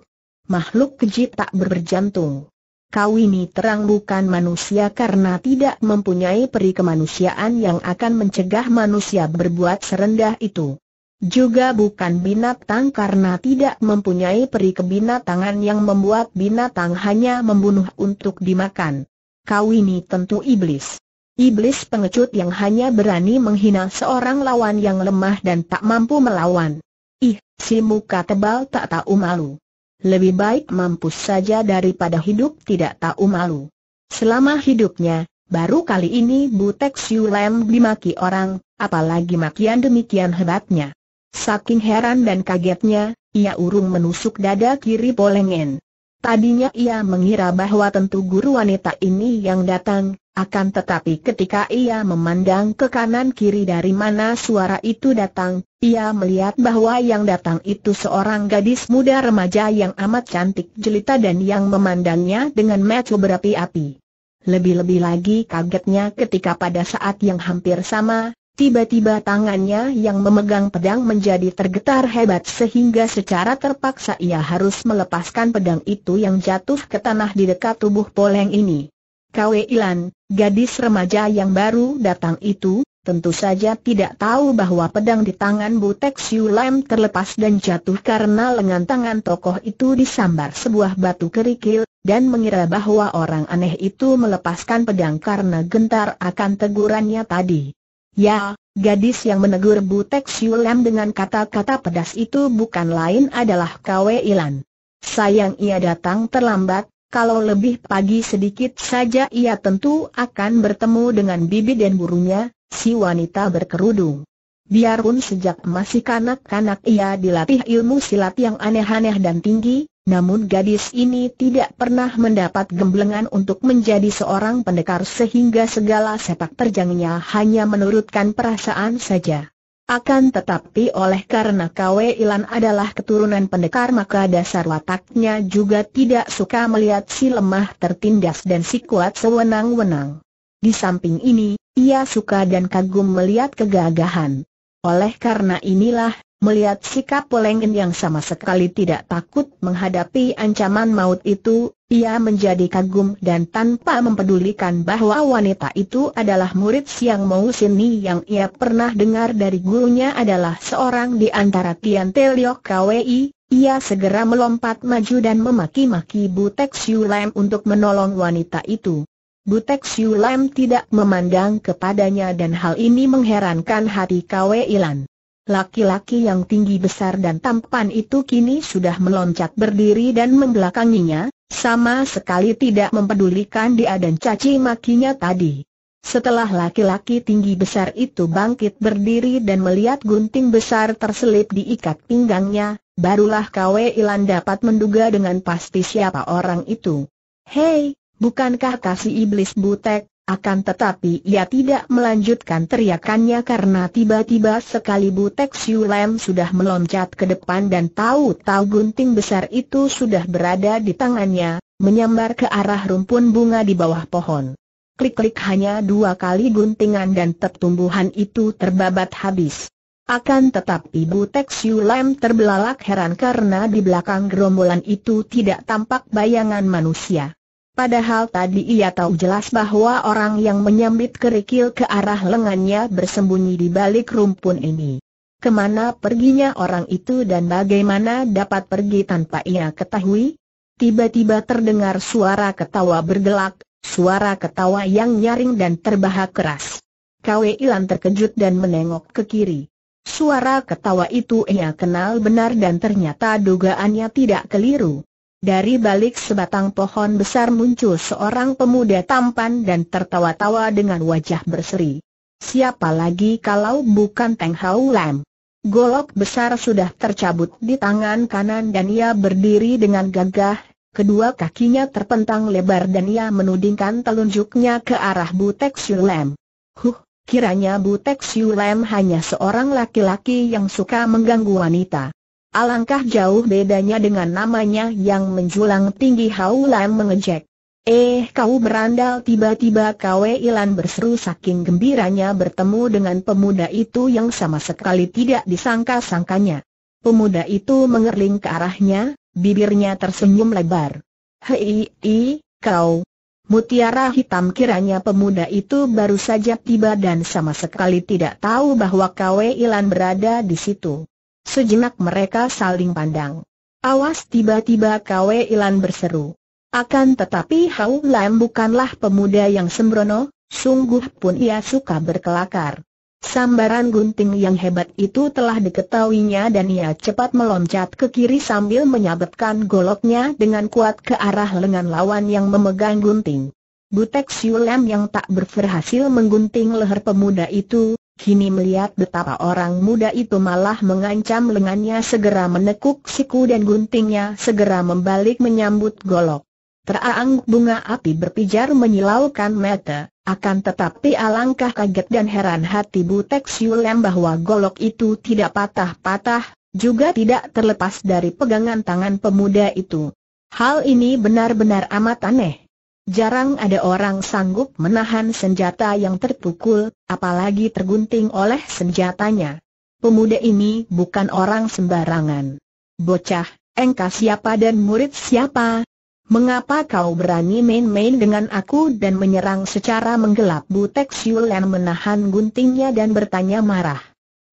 Makhluk keji tak berjantung kau ini terang bukan manusia karena tidak mempunyai peri kemanusiaan yang akan mencegah manusia berbuat serendah itu. Juga bukan binatang karena tidak mempunyai peri kebinatangan yang membuat binatang hanya membunuh untuk dimakan. Kau ini tentu iblis. Iblis pengecut yang hanya berani menghina seorang lawan yang lemah dan tak mampu melawan. Ih, si muka tebal tak tahu malu. Lebih baik mampus saja daripada hidup tidak tahu malu. Selama hidupnya, baru kali ini Butek Lem dimaki orang, apalagi makian demikian hebatnya. Saking heran dan kagetnya, ia urung menusuk dada kiri polengen. Tadinya ia mengira bahwa tentu guru wanita ini yang datang, akan tetapi ketika ia memandang ke kanan kiri dari mana suara itu datang, ia melihat bahwa yang datang itu seorang gadis muda remaja yang amat cantik jelita dan yang memandangnya dengan mata berapi-api. Lebih-lebih lagi kagetnya ketika pada saat yang hampir sama, Tiba-tiba tangannya yang memegang pedang menjadi tergetar hebat sehingga secara terpaksa ia harus melepaskan pedang itu yang jatuh ke tanah di dekat tubuh poleng ini. Kwe Ilan, gadis remaja yang baru datang itu, tentu saja tidak tahu bahwa pedang di tangan Butek Siu Lam terlepas dan jatuh karena lengan tangan tokoh itu disambar sebuah batu kerikil, dan mengira bahwa orang aneh itu melepaskan pedang karena gentar akan tegurannya tadi. Ya, gadis yang menegur Butek Siu Lam dengan kata-kata pedas itu bukan lain adalah Kwe Ilan. Sayang ia datang terlambat, kalau lebih pagi sedikit saja ia tentu akan bertemu dengan bibi dan burunya, si wanita berkerudung. Biarpun sejak masih kanak-kanak ia dilatih ilmu silat yang aneh-aneh dan tinggi, namun gadis ini tidak pernah mendapat gemblengan untuk menjadi seorang pendekar sehingga segala sepak terjangnya hanya menurutkan perasaan saja. Akan tetapi oleh karena Kwe Ilan adalah keturunan pendekar maka dasar wataknya juga tidak suka melihat si lemah tertindas dan si kuat sewenang-wenang. Di samping ini, ia suka dan kagum melihat kegagahan. Oleh karena inilah, melihat sikap Polengin yang sama sekali tidak takut menghadapi ancaman maut itu, ia menjadi kagum dan tanpa mempedulikan bahwa wanita itu adalah murid Siang mau Sini yang ia pernah dengar dari gurunya adalah seorang di antara Tian Teliok Kwei, ia segera melompat maju dan memaki-maki Butek Siu Lam untuk menolong wanita itu. Butek Siu Lam tidak memandang kepadanya dan hal ini mengherankan hati Kwei Lan. Laki-laki yang tinggi besar dan tampan itu kini sudah meloncat berdiri dan membelakanginya, sama sekali tidak mempedulikan dia dan caci makinya tadi. Setelah laki-laki tinggi besar itu bangkit berdiri dan melihat gunting besar terselip ikat pinggangnya, barulah Kwe Ilan dapat menduga dengan pasti siapa orang itu. Hei, bukankah kasih iblis butek, akan tetapi ia tidak melanjutkan teriakannya karena tiba-tiba sekali Butek Siu Lem sudah meloncat ke depan dan tahu-tahu gunting besar itu sudah berada di tangannya, menyambar ke arah rumpun bunga di bawah pohon. Klik-klik hanya dua kali guntingan dan tetumbuhan itu terbabat habis. Akan tetapi Butek Siu Lem terbelalak heran karena di belakang gerombolan itu tidak tampak bayangan manusia. Padahal tadi ia tahu jelas bahwa orang yang menyambit kerikil ke arah lengannya bersembunyi di balik rumpun ini. Kemana perginya orang itu dan bagaimana dapat pergi tanpa ia ketahui? Tiba-tiba terdengar suara ketawa bergelak, suara ketawa yang nyaring dan terbahak keras. Kwe Ilan terkejut dan menengok ke kiri. Suara ketawa itu ia kenal benar dan ternyata dugaannya tidak keliru. Dari balik sebatang pohon besar muncul seorang pemuda tampan dan tertawa-tawa dengan wajah berseri. Siapa lagi kalau bukan Teng Hau Lam? Golok besar sudah tercabut di tangan kanan dan ia berdiri dengan gagah, kedua kakinya terpentang lebar dan ia menudingkan telunjuknya ke arah Butek Lam. Huh, kiranya Butek Lam hanya seorang laki-laki yang suka mengganggu wanita. Alangkah jauh bedanya dengan namanya yang menjulang tinggi Haulam mengejek. Eh kau berandal tiba-tiba Kwe Ilan berseru saking gembiranya bertemu dengan pemuda itu yang sama sekali tidak disangka-sangkanya. Pemuda itu mengerling ke arahnya, bibirnya tersenyum lebar. Hei, i, kau. Mutiara hitam kiranya pemuda itu baru saja tiba dan sama sekali tidak tahu bahwa Kwe Ilan berada di situ. Sejenak mereka saling pandang. Awas tiba-tiba Kwe Ilan berseru. Akan tetapi Hau Lam bukanlah pemuda yang sembrono, sungguh pun ia suka berkelakar. Sambaran gunting yang hebat itu telah diketahuinya dan ia cepat meloncat ke kiri sambil menyabetkan goloknya dengan kuat ke arah lengan lawan yang memegang gunting. Butek Siulam yang tak berhasil menggunting leher pemuda itu, Kini melihat betapa orang muda itu malah mengancam lengannya segera menekuk siku dan guntingnya segera membalik menyambut golok. Teraang bunga api berpijar menyilaukan mata, akan tetapi alangkah kaget dan heran hati Butek Siulem bahwa golok itu tidak patah-patah, juga tidak terlepas dari pegangan tangan pemuda itu. Hal ini benar-benar amat aneh. Jarang ada orang sanggup menahan senjata yang terpukul, apalagi tergunting oleh senjatanya. Pemuda ini bukan orang sembarangan. Bocah, engkau siapa dan murid siapa? Mengapa kau berani main-main dengan aku dan menyerang secara menggelap? Butek yang menahan guntingnya dan bertanya marah.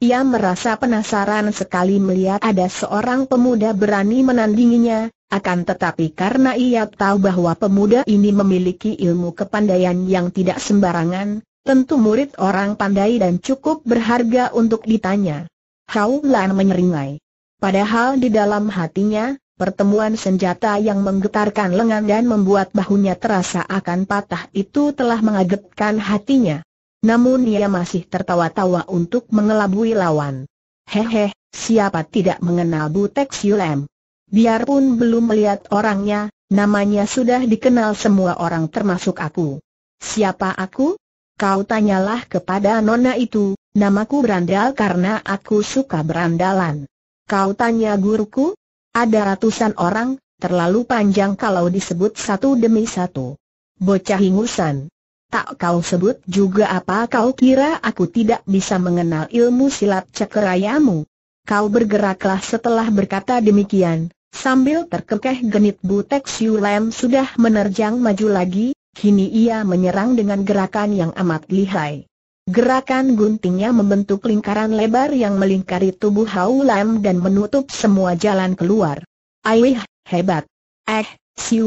Ia merasa penasaran sekali melihat ada seorang pemuda berani menandinginya, akan tetapi karena ia tahu bahwa pemuda ini memiliki ilmu kepandaian yang tidak sembarangan, tentu murid orang pandai dan cukup berharga untuk ditanya. Hau Lan menyeringai. Padahal di dalam hatinya, pertemuan senjata yang menggetarkan lengan dan membuat bahunya terasa akan patah itu telah mengagetkan hatinya. Namun ia masih tertawa-tawa untuk mengelabui lawan. Hehe, siapa tidak mengenal Butek Siulem? Biarpun belum melihat orangnya, namanya sudah dikenal semua orang termasuk aku. Siapa aku? Kau tanyalah kepada nona itu, namaku berandal karena aku suka berandalan. Kau tanya guruku? Ada ratusan orang, terlalu panjang kalau disebut satu demi satu. Bocah ingusan. Tak kau sebut juga apa kau kira aku tidak bisa mengenal ilmu silat cekerayamu? Kau bergeraklah setelah berkata demikian, sambil terkekeh genit Butek Siulem sudah menerjang maju lagi, kini ia menyerang dengan gerakan yang amat lihai. Gerakan guntingnya membentuk lingkaran lebar yang melingkari tubuh Hau Lam dan menutup semua jalan keluar. Aih, hebat! Eh,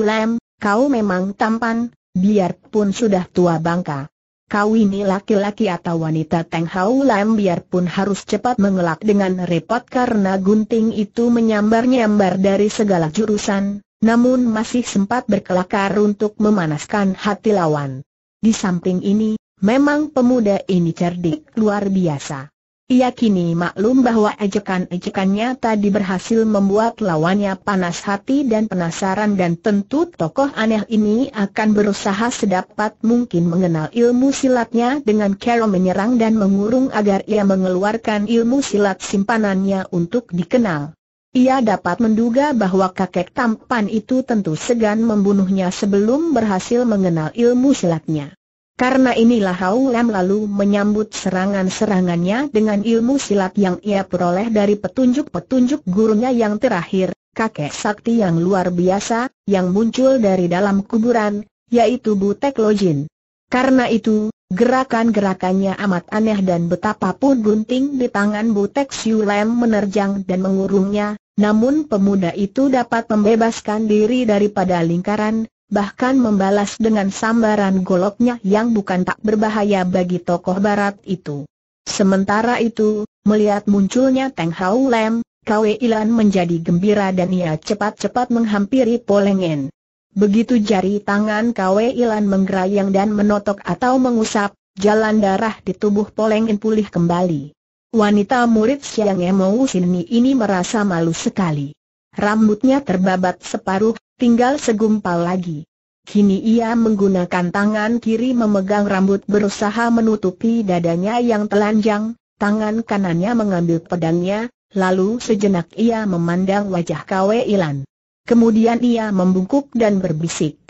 Lam, kau memang tampan, Biarpun sudah tua bangka. Kau ini laki-laki atau wanita Teng Hau Lam biarpun harus cepat mengelak dengan repot karena gunting itu menyambar-nyambar dari segala jurusan, namun masih sempat berkelakar untuk memanaskan hati lawan. Di samping ini, memang pemuda ini cerdik luar biasa. Ia kini maklum bahwa ejekan-ejekannya tadi berhasil membuat lawannya panas hati dan penasaran dan tentu tokoh aneh ini akan berusaha sedapat mungkin mengenal ilmu silatnya dengan cara menyerang dan mengurung agar ia mengeluarkan ilmu silat simpanannya untuk dikenal. Ia dapat menduga bahwa kakek tampan itu tentu segan membunuhnya sebelum berhasil mengenal ilmu silatnya. Karena inilah Lam lalu menyambut serangan-serangannya dengan ilmu silat yang ia peroleh dari petunjuk-petunjuk gurunya yang terakhir, kakek sakti yang luar biasa, yang muncul dari dalam kuburan, yaitu Butek Lojin. Karena itu, gerakan-gerakannya amat aneh dan betapapun gunting di tangan Butek Lam menerjang dan mengurungnya, namun pemuda itu dapat membebaskan diri daripada lingkaran, bahkan membalas dengan sambaran goloknya yang bukan tak berbahaya bagi tokoh barat itu. Sementara itu, melihat munculnya Teng Hau Lem, Kwe Ilan menjadi gembira dan ia cepat-cepat menghampiri Polengen. Begitu jari tangan Kwe Ilan menggerayang dan menotok atau mengusap, jalan darah di tubuh Polengen pulih kembali. Wanita murid Siang Emo Sini ini merasa malu sekali. Rambutnya terbabat separuh, tinggal segumpal lagi. Kini ia menggunakan tangan kiri memegang rambut berusaha menutupi dadanya yang telanjang, tangan kanannya mengambil pedangnya, lalu sejenak ia memandang wajah Kwe Ilan. Kemudian ia membungkuk dan berbisik.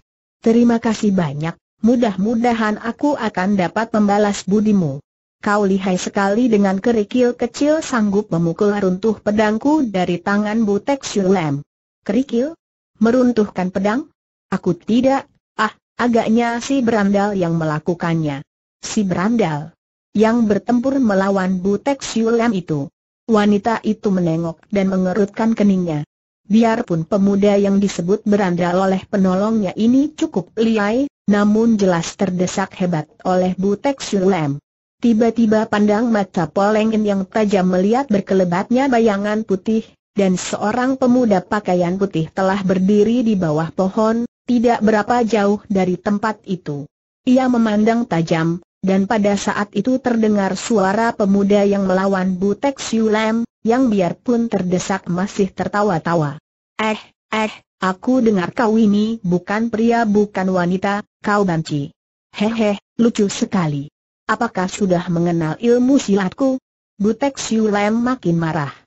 Terima kasih banyak, mudah-mudahan aku akan dapat membalas budimu. Kau lihai sekali dengan kerikil kecil sanggup memukul runtuh pedangku dari tangan Butek Sulem. Kerikil? Meruntuhkan pedang? Aku tidak, ah, agaknya si berandal yang melakukannya. Si berandal yang bertempur melawan Butek Siulam itu. Wanita itu menengok dan mengerutkan keningnya. Biarpun pemuda yang disebut berandal oleh penolongnya ini cukup liai, namun jelas terdesak hebat oleh Butek Siulam. Tiba-tiba pandang mata Polengin yang tajam melihat berkelebatnya bayangan putih, dan seorang pemuda pakaian putih telah berdiri di bawah pohon, tidak berapa jauh dari tempat itu. Ia memandang tajam, dan pada saat itu terdengar suara pemuda yang melawan Butek Siulem, yang biarpun terdesak masih tertawa-tawa. Eh, eh, aku dengar kau ini bukan pria bukan wanita, kau banci. Hehe, lucu sekali. Apakah sudah mengenal ilmu silatku? Butek Siulem makin marah.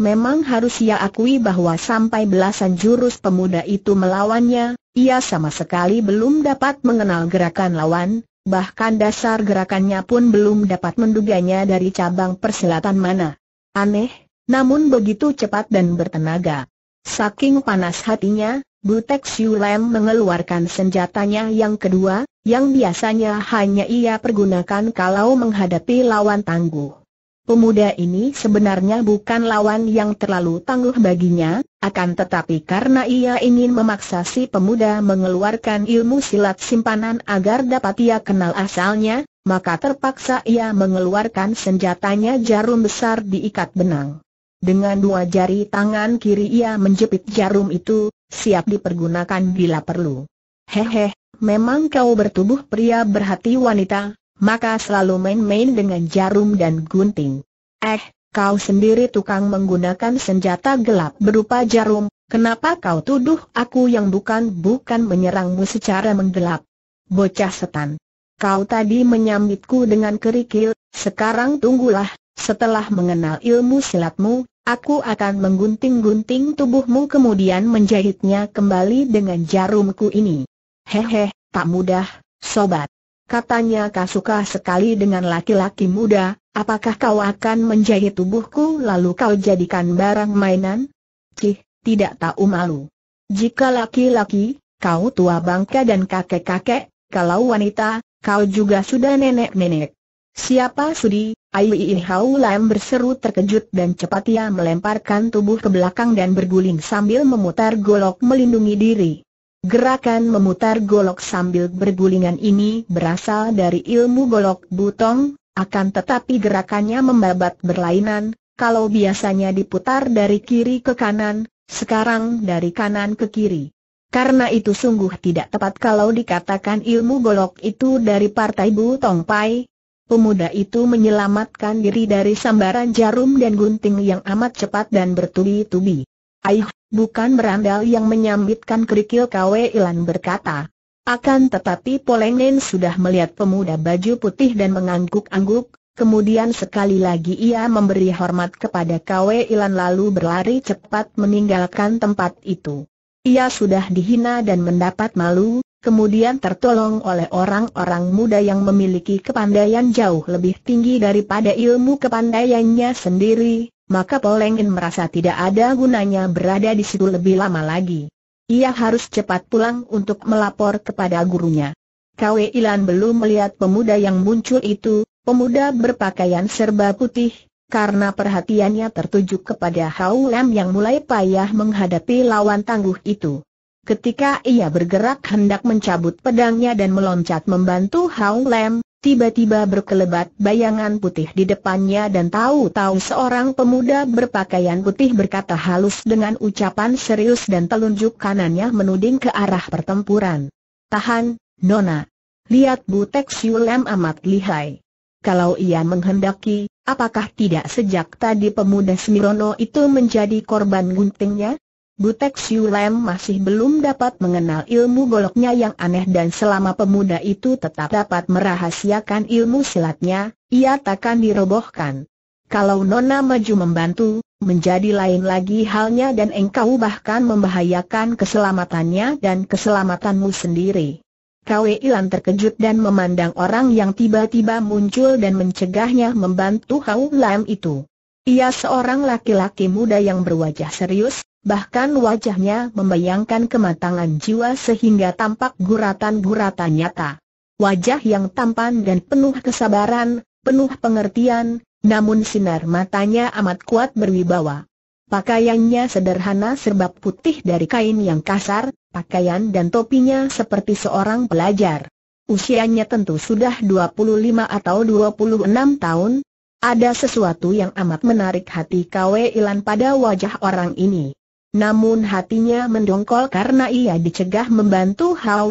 Memang harus ia akui bahwa sampai belasan jurus pemuda itu melawannya, ia sama sekali belum dapat mengenal gerakan lawan, bahkan dasar gerakannya pun belum dapat menduganya dari cabang perselatan mana. Aneh, namun begitu cepat dan bertenaga. Saking panas hatinya, Butek Siulem mengeluarkan senjatanya yang kedua, yang biasanya hanya ia pergunakan kalau menghadapi lawan tangguh. Pemuda ini sebenarnya bukan lawan yang terlalu tangguh baginya, akan tetapi karena ia ingin memaksa si pemuda mengeluarkan ilmu silat simpanan agar dapat ia kenal asalnya, maka terpaksa ia mengeluarkan senjatanya jarum besar diikat benang. Dengan dua jari tangan kiri ia menjepit jarum itu, siap dipergunakan bila perlu. Hehe, memang kau bertubuh pria berhati wanita, maka selalu main-main dengan jarum dan gunting. Eh, kau sendiri tukang menggunakan senjata gelap berupa jarum, kenapa kau tuduh aku yang bukan-bukan menyerangmu secara menggelap? Bocah setan. Kau tadi menyambitku dengan kerikil, sekarang tunggulah, setelah mengenal ilmu silatmu, aku akan menggunting-gunting tubuhmu kemudian menjahitnya kembali dengan jarumku ini. Hehe, tak mudah, sobat. Katanya kau suka sekali dengan laki-laki muda, apakah kau akan menjahit tubuhku lalu kau jadikan barang mainan? Cih, tidak tahu malu. Jika laki-laki, kau tua bangka dan kakek-kakek, kalau wanita, kau juga sudah nenek-nenek. Siapa sudi, Aiyii Hau Lam berseru terkejut dan cepat ia melemparkan tubuh ke belakang dan berguling sambil memutar golok melindungi diri. Gerakan memutar golok sambil bergulingan ini berasal dari ilmu golok butong, akan tetapi gerakannya membabat berlainan, kalau biasanya diputar dari kiri ke kanan, sekarang dari kanan ke kiri. Karena itu sungguh tidak tepat kalau dikatakan ilmu golok itu dari partai butong pai. Pemuda itu menyelamatkan diri dari sambaran jarum dan gunting yang amat cepat dan bertubi-tubi. Aih! bukan berandal yang menyambitkan kerikil Kwe Ilan berkata. Akan tetapi Polengin sudah melihat pemuda baju putih dan mengangguk-angguk, kemudian sekali lagi ia memberi hormat kepada Kwe Ilan lalu berlari cepat meninggalkan tempat itu. Ia sudah dihina dan mendapat malu, kemudian tertolong oleh orang-orang muda yang memiliki kepandaian jauh lebih tinggi daripada ilmu kepandaiannya sendiri, maka Polengin merasa tidak ada gunanya berada di situ lebih lama lagi. Ia harus cepat pulang untuk melapor kepada gurunya. Kwe Ilan belum melihat pemuda yang muncul itu, pemuda berpakaian serba putih, karena perhatiannya tertuju kepada Hau yang mulai payah menghadapi lawan tangguh itu. Ketika ia bergerak hendak mencabut pedangnya dan meloncat membantu Hau Tiba-tiba berkelebat bayangan putih di depannya dan tahu-tahu seorang pemuda berpakaian putih berkata halus dengan ucapan serius dan telunjuk kanannya menuding ke arah pertempuran. Tahan, Nona. Lihat Butek Siulem amat lihai. Kalau ia menghendaki, apakah tidak sejak tadi pemuda Smirono itu menjadi korban guntingnya? Butek Siu Lem masih belum dapat mengenal ilmu goloknya yang aneh dan selama pemuda itu tetap dapat merahasiakan ilmu silatnya, ia takkan dirobohkan. Kalau Nona maju membantu, menjadi lain lagi halnya dan engkau bahkan membahayakan keselamatannya dan keselamatanmu sendiri. Kwe Ilan terkejut dan memandang orang yang tiba-tiba muncul dan mencegahnya membantu Kau Lam itu. Ia seorang laki-laki muda yang berwajah serius, bahkan wajahnya membayangkan kematangan jiwa sehingga tampak guratan-guratan nyata. Wajah yang tampan dan penuh kesabaran, penuh pengertian, namun sinar matanya amat kuat berwibawa. Pakaiannya sederhana serbab putih dari kain yang kasar, pakaian dan topinya seperti seorang pelajar. Usianya tentu sudah 25 atau 26 tahun. Ada sesuatu yang amat menarik hati Kwe Ilan pada wajah orang ini. Namun hatinya mendongkol karena ia dicegah membantu Hao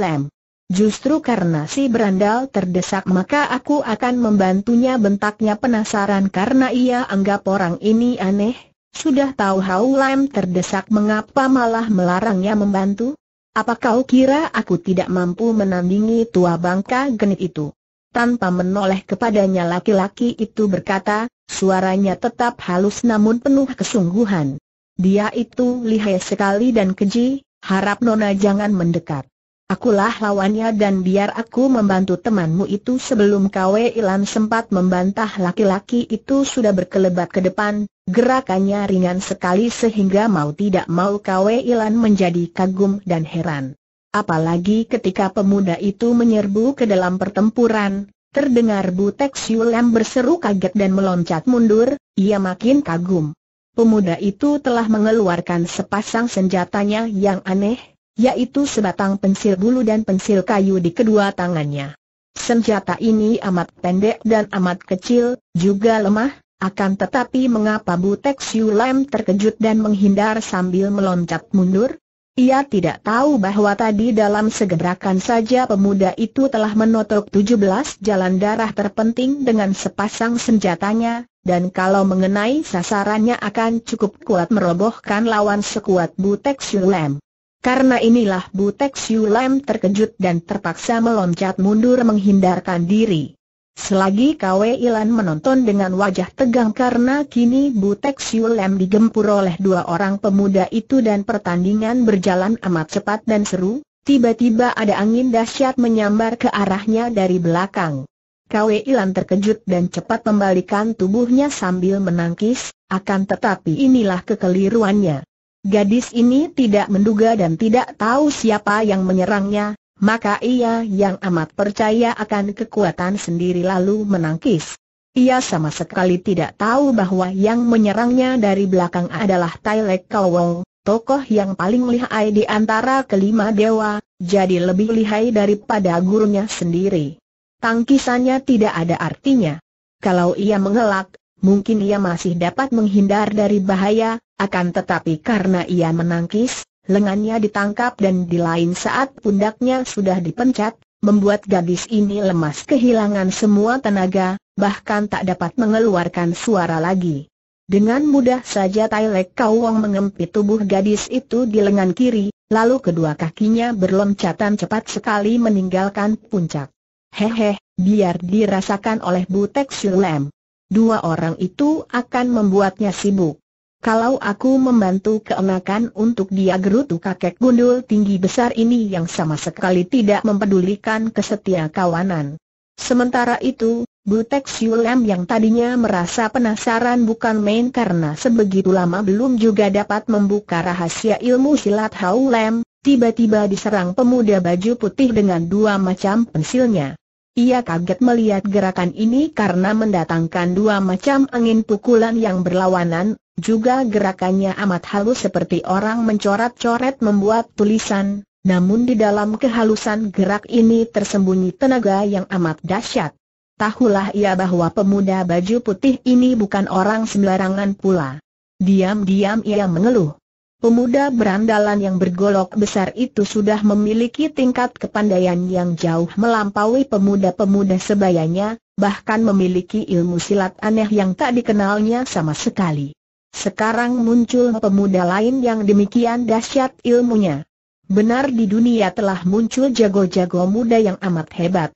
Justru karena si berandal terdesak maka aku akan membantunya bentaknya penasaran karena ia anggap orang ini aneh. Sudah tahu Hao terdesak mengapa malah melarangnya membantu? Apa kau kira aku tidak mampu menandingi tua bangka genit itu? Tanpa menoleh kepadanya laki-laki itu berkata, suaranya tetap halus namun penuh kesungguhan. Dia itu lihai sekali dan keji, harap Nona jangan mendekat. Akulah lawannya dan biar aku membantu temanmu itu sebelum Kwe Ilan sempat membantah laki-laki itu sudah berkelebat ke depan, gerakannya ringan sekali sehingga mau tidak mau Kwe Ilan menjadi kagum dan heran. Apalagi ketika pemuda itu menyerbu ke dalam pertempuran, terdengar Butek Siulam berseru kaget dan meloncat mundur, ia makin kagum pemuda itu telah mengeluarkan sepasang senjatanya yang aneh, yaitu sebatang pensil bulu dan pensil kayu di kedua tangannya. Senjata ini amat pendek dan amat kecil, juga lemah, akan tetapi mengapa Butek Siu Lam terkejut dan menghindar sambil meloncat mundur? Ia tidak tahu bahwa tadi dalam segerakan saja pemuda itu telah menotok 17 jalan darah terpenting dengan sepasang senjatanya, dan kalau mengenai sasarannya akan cukup kuat merobohkan lawan sekuat Butek Lem. Karena inilah Butek Lem terkejut dan terpaksa meloncat mundur menghindarkan diri. Selagi Kwe Ilan menonton dengan wajah tegang karena kini Butek Lem digempur oleh dua orang pemuda itu dan pertandingan berjalan amat cepat dan seru, tiba-tiba ada angin dahsyat menyambar ke arahnya dari belakang. Kwe Ilan terkejut dan cepat membalikan tubuhnya sambil menangkis, akan tetapi inilah kekeliruannya. Gadis ini tidak menduga dan tidak tahu siapa yang menyerangnya, maka ia yang amat percaya akan kekuatan sendiri lalu menangkis. Ia sama sekali tidak tahu bahwa yang menyerangnya dari belakang adalah Tai Lek Kowong, tokoh yang paling lihai di antara kelima dewa, jadi lebih lihai daripada gurunya sendiri tangkisannya tidak ada artinya. Kalau ia mengelak, mungkin ia masih dapat menghindar dari bahaya, akan tetapi karena ia menangkis, lengannya ditangkap dan di lain saat pundaknya sudah dipencet, membuat gadis ini lemas kehilangan semua tenaga, bahkan tak dapat mengeluarkan suara lagi. Dengan mudah saja Tai Lek Wong mengempit tubuh gadis itu di lengan kiri, lalu kedua kakinya berloncatan cepat sekali meninggalkan puncak. Hehe, biar dirasakan oleh Butek Lem. Dua orang itu akan membuatnya sibuk. Kalau aku membantu keenakan untuk dia gerutu kakek gundul tinggi besar ini yang sama sekali tidak mempedulikan kesetia kawanan. Sementara itu, Butek Siulem yang tadinya merasa penasaran bukan main karena sebegitu lama belum juga dapat membuka rahasia ilmu silat Haulem, tiba-tiba diserang pemuda baju putih dengan dua macam pensilnya. Ia kaget melihat gerakan ini karena mendatangkan dua macam angin pukulan yang berlawanan, juga gerakannya amat halus seperti orang mencoret-coret membuat tulisan, namun di dalam kehalusan gerak ini tersembunyi tenaga yang amat dahsyat. Tahulah ia bahwa pemuda baju putih ini bukan orang sembarangan pula. Diam-diam ia mengeluh. Pemuda berandalan yang bergolok besar itu sudah memiliki tingkat kepandaian yang jauh melampaui pemuda-pemuda sebayanya, bahkan memiliki ilmu silat aneh yang tak dikenalnya sama sekali. Sekarang muncul pemuda lain yang demikian dahsyat ilmunya. Benar di dunia telah muncul jago-jago muda yang amat hebat.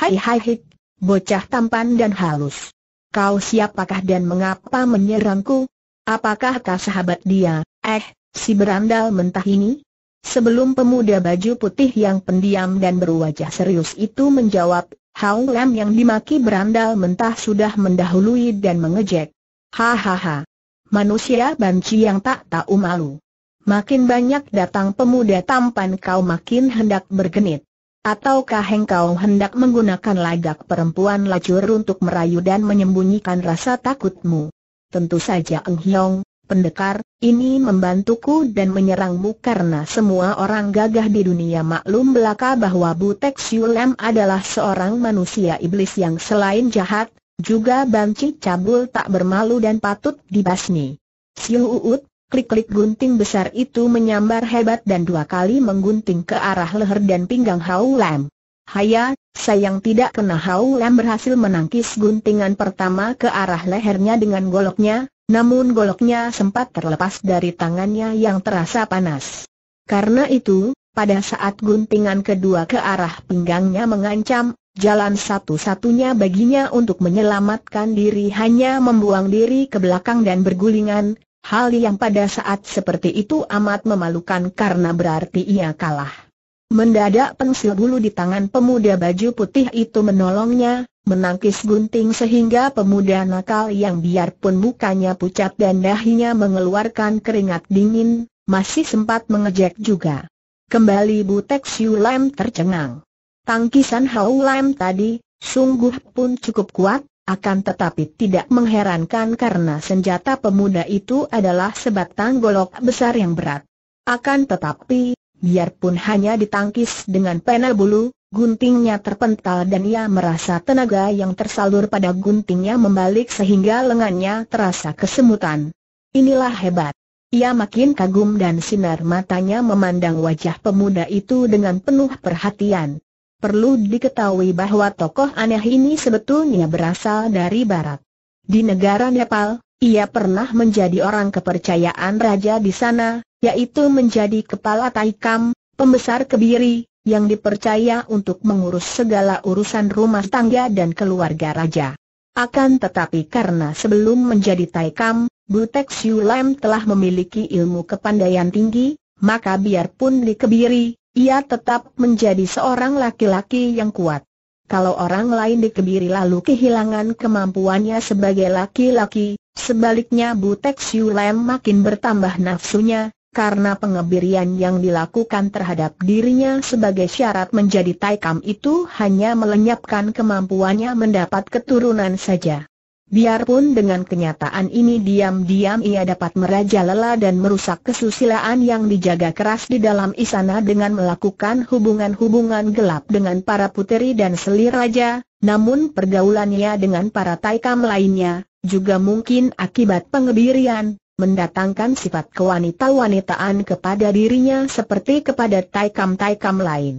Hai hai hik, bocah tampan dan halus. Kau siapakah dan mengapa menyerangku? Apakah kau sahabat dia? Eh, Si berandal mentah ini? Sebelum pemuda baju putih yang pendiam dan berwajah serius itu menjawab, Hao Lam yang dimaki berandal mentah sudah mendahului dan mengejek. Hahaha. Manusia banci yang tak tahu malu. Makin banyak datang pemuda tampan kau makin hendak bergenit. Ataukah engkau hendak menggunakan lagak perempuan lacur untuk merayu dan menyembunyikan rasa takutmu? Tentu saja Eng Hiong, pendekar, ini membantuku dan menyerangmu karena semua orang gagah di dunia maklum belaka bahwa Butek Siulem adalah seorang manusia iblis yang selain jahat, juga banci cabul tak bermalu dan patut dibasmi. Siu Uut, klik-klik gunting besar itu menyambar hebat dan dua kali menggunting ke arah leher dan pinggang Hau Lam. Haya, sayang tidak kena Hau Lam berhasil menangkis guntingan pertama ke arah lehernya dengan goloknya, namun goloknya sempat terlepas dari tangannya yang terasa panas. Karena itu, pada saat guntingan kedua ke arah pinggangnya mengancam, jalan satu-satunya baginya untuk menyelamatkan diri hanya membuang diri ke belakang dan bergulingan, hal yang pada saat seperti itu amat memalukan karena berarti ia kalah. Mendadak pensil bulu di tangan pemuda baju putih itu menolongnya, menangkis gunting sehingga pemuda nakal yang biarpun mukanya pucat dan dahinya mengeluarkan keringat dingin, masih sempat mengejek juga. Kembali Butek Siu Lam tercengang. Tangkisan Hau Lam tadi, sungguh pun cukup kuat, akan tetapi tidak mengherankan karena senjata pemuda itu adalah sebatang golok besar yang berat. Akan tetapi, biarpun hanya ditangkis dengan pena bulu, Guntingnya terpental dan ia merasa tenaga yang tersalur pada guntingnya membalik sehingga lengannya terasa kesemutan. Inilah hebat. Ia makin kagum dan sinar matanya memandang wajah pemuda itu dengan penuh perhatian. Perlu diketahui bahwa tokoh aneh ini sebetulnya berasal dari barat. Di negara Nepal, ia pernah menjadi orang kepercayaan raja di sana, yaitu menjadi kepala Taikam, pembesar kebiri, yang dipercaya untuk mengurus segala urusan rumah tangga dan keluarga raja. Akan tetapi karena sebelum menjadi Taikam, Butek Siu Lam telah memiliki ilmu kepandaian tinggi, maka biarpun dikebiri, ia tetap menjadi seorang laki-laki yang kuat. Kalau orang lain dikebiri lalu kehilangan kemampuannya sebagai laki-laki, sebaliknya Butek Siu Lam makin bertambah nafsunya, karena pengebirian yang dilakukan terhadap dirinya sebagai syarat menjadi taikam itu hanya melenyapkan kemampuannya mendapat keturunan saja. Biarpun dengan kenyataan ini diam-diam ia dapat merajalela dan merusak kesusilaan yang dijaga keras di dalam istana dengan melakukan hubungan-hubungan gelap dengan para puteri dan selir raja, namun pergaulannya dengan para taikam lainnya, juga mungkin akibat pengebirian, mendatangkan sifat kewanita-wanitaan kepada dirinya seperti kepada taikam-taikam lain.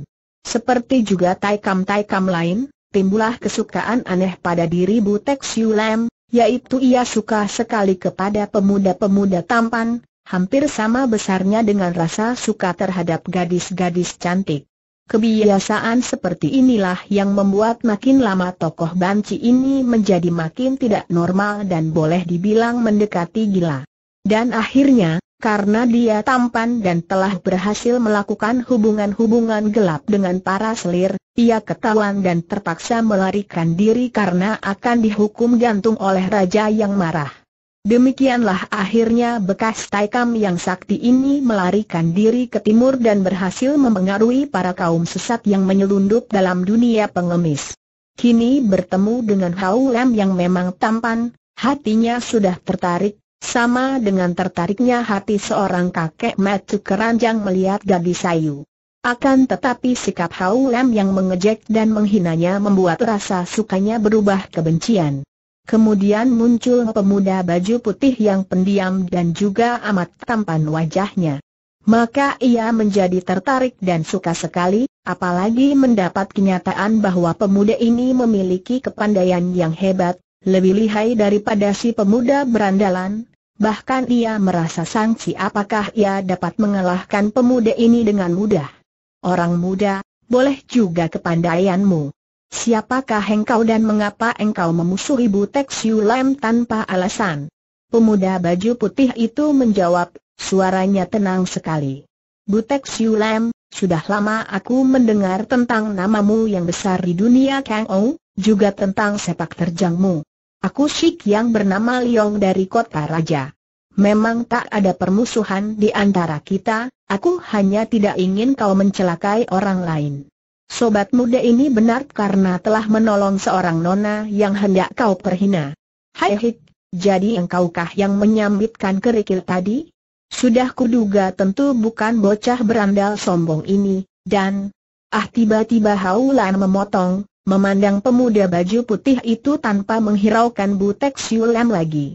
Seperti juga taikam-taikam lain, timbulah kesukaan aneh pada diri Butek Siulam, yaitu ia suka sekali kepada pemuda-pemuda tampan, hampir sama besarnya dengan rasa suka terhadap gadis-gadis cantik. Kebiasaan seperti inilah yang membuat makin lama tokoh banci ini menjadi makin tidak normal dan boleh dibilang mendekati gila. Dan akhirnya, karena dia tampan dan telah berhasil melakukan hubungan-hubungan gelap dengan para selir, ia ketahuan dan terpaksa melarikan diri karena akan dihukum gantung oleh raja yang marah. Demikianlah akhirnya bekas Taikam yang sakti ini melarikan diri ke timur dan berhasil memengaruhi para kaum sesat yang menyelundup dalam dunia pengemis. Kini bertemu dengan Hau Lam yang memang tampan, hatinya sudah tertarik sama dengan tertariknya hati seorang kakek metu Keranjang melihat gadis Ayu. Akan tetapi sikap Hau Lam yang mengejek dan menghinanya membuat rasa sukanya berubah kebencian. Kemudian muncul pemuda baju putih yang pendiam dan juga amat tampan wajahnya. Maka ia menjadi tertarik dan suka sekali, apalagi mendapat kenyataan bahwa pemuda ini memiliki kepandaian yang hebat, lebih lihai daripada si pemuda berandalan, Bahkan ia merasa sangsi apakah ia dapat mengalahkan pemuda ini dengan mudah. Orang muda, boleh juga kepandaianmu. Siapakah engkau dan mengapa engkau memusuhi Butek Lam tanpa alasan? Pemuda baju putih itu menjawab, suaranya tenang sekali. Butek Lam, sudah lama aku mendengar tentang namamu yang besar di dunia Kang Ou, juga tentang sepak terjangmu. Aku Shik yang bernama Liong dari kota Raja. Memang tak ada permusuhan di antara kita, aku hanya tidak ingin kau mencelakai orang lain. Sobat muda ini benar karena telah menolong seorang nona yang hendak kau perhina. Hai hik, jadi engkaukah yang menyambitkan kerikil tadi? Sudah kuduga tentu bukan bocah berandal sombong ini, dan... Ah tiba-tiba Haulan memotong, Memandang pemuda baju putih itu tanpa menghiraukan Butek Siulam lagi.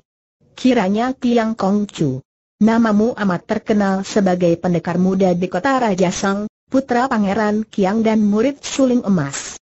Kiranya Tiang Kong Chu. Namamu amat terkenal sebagai pendekar muda di kota Raja Sang, putra pangeran Kiang dan murid suling emas.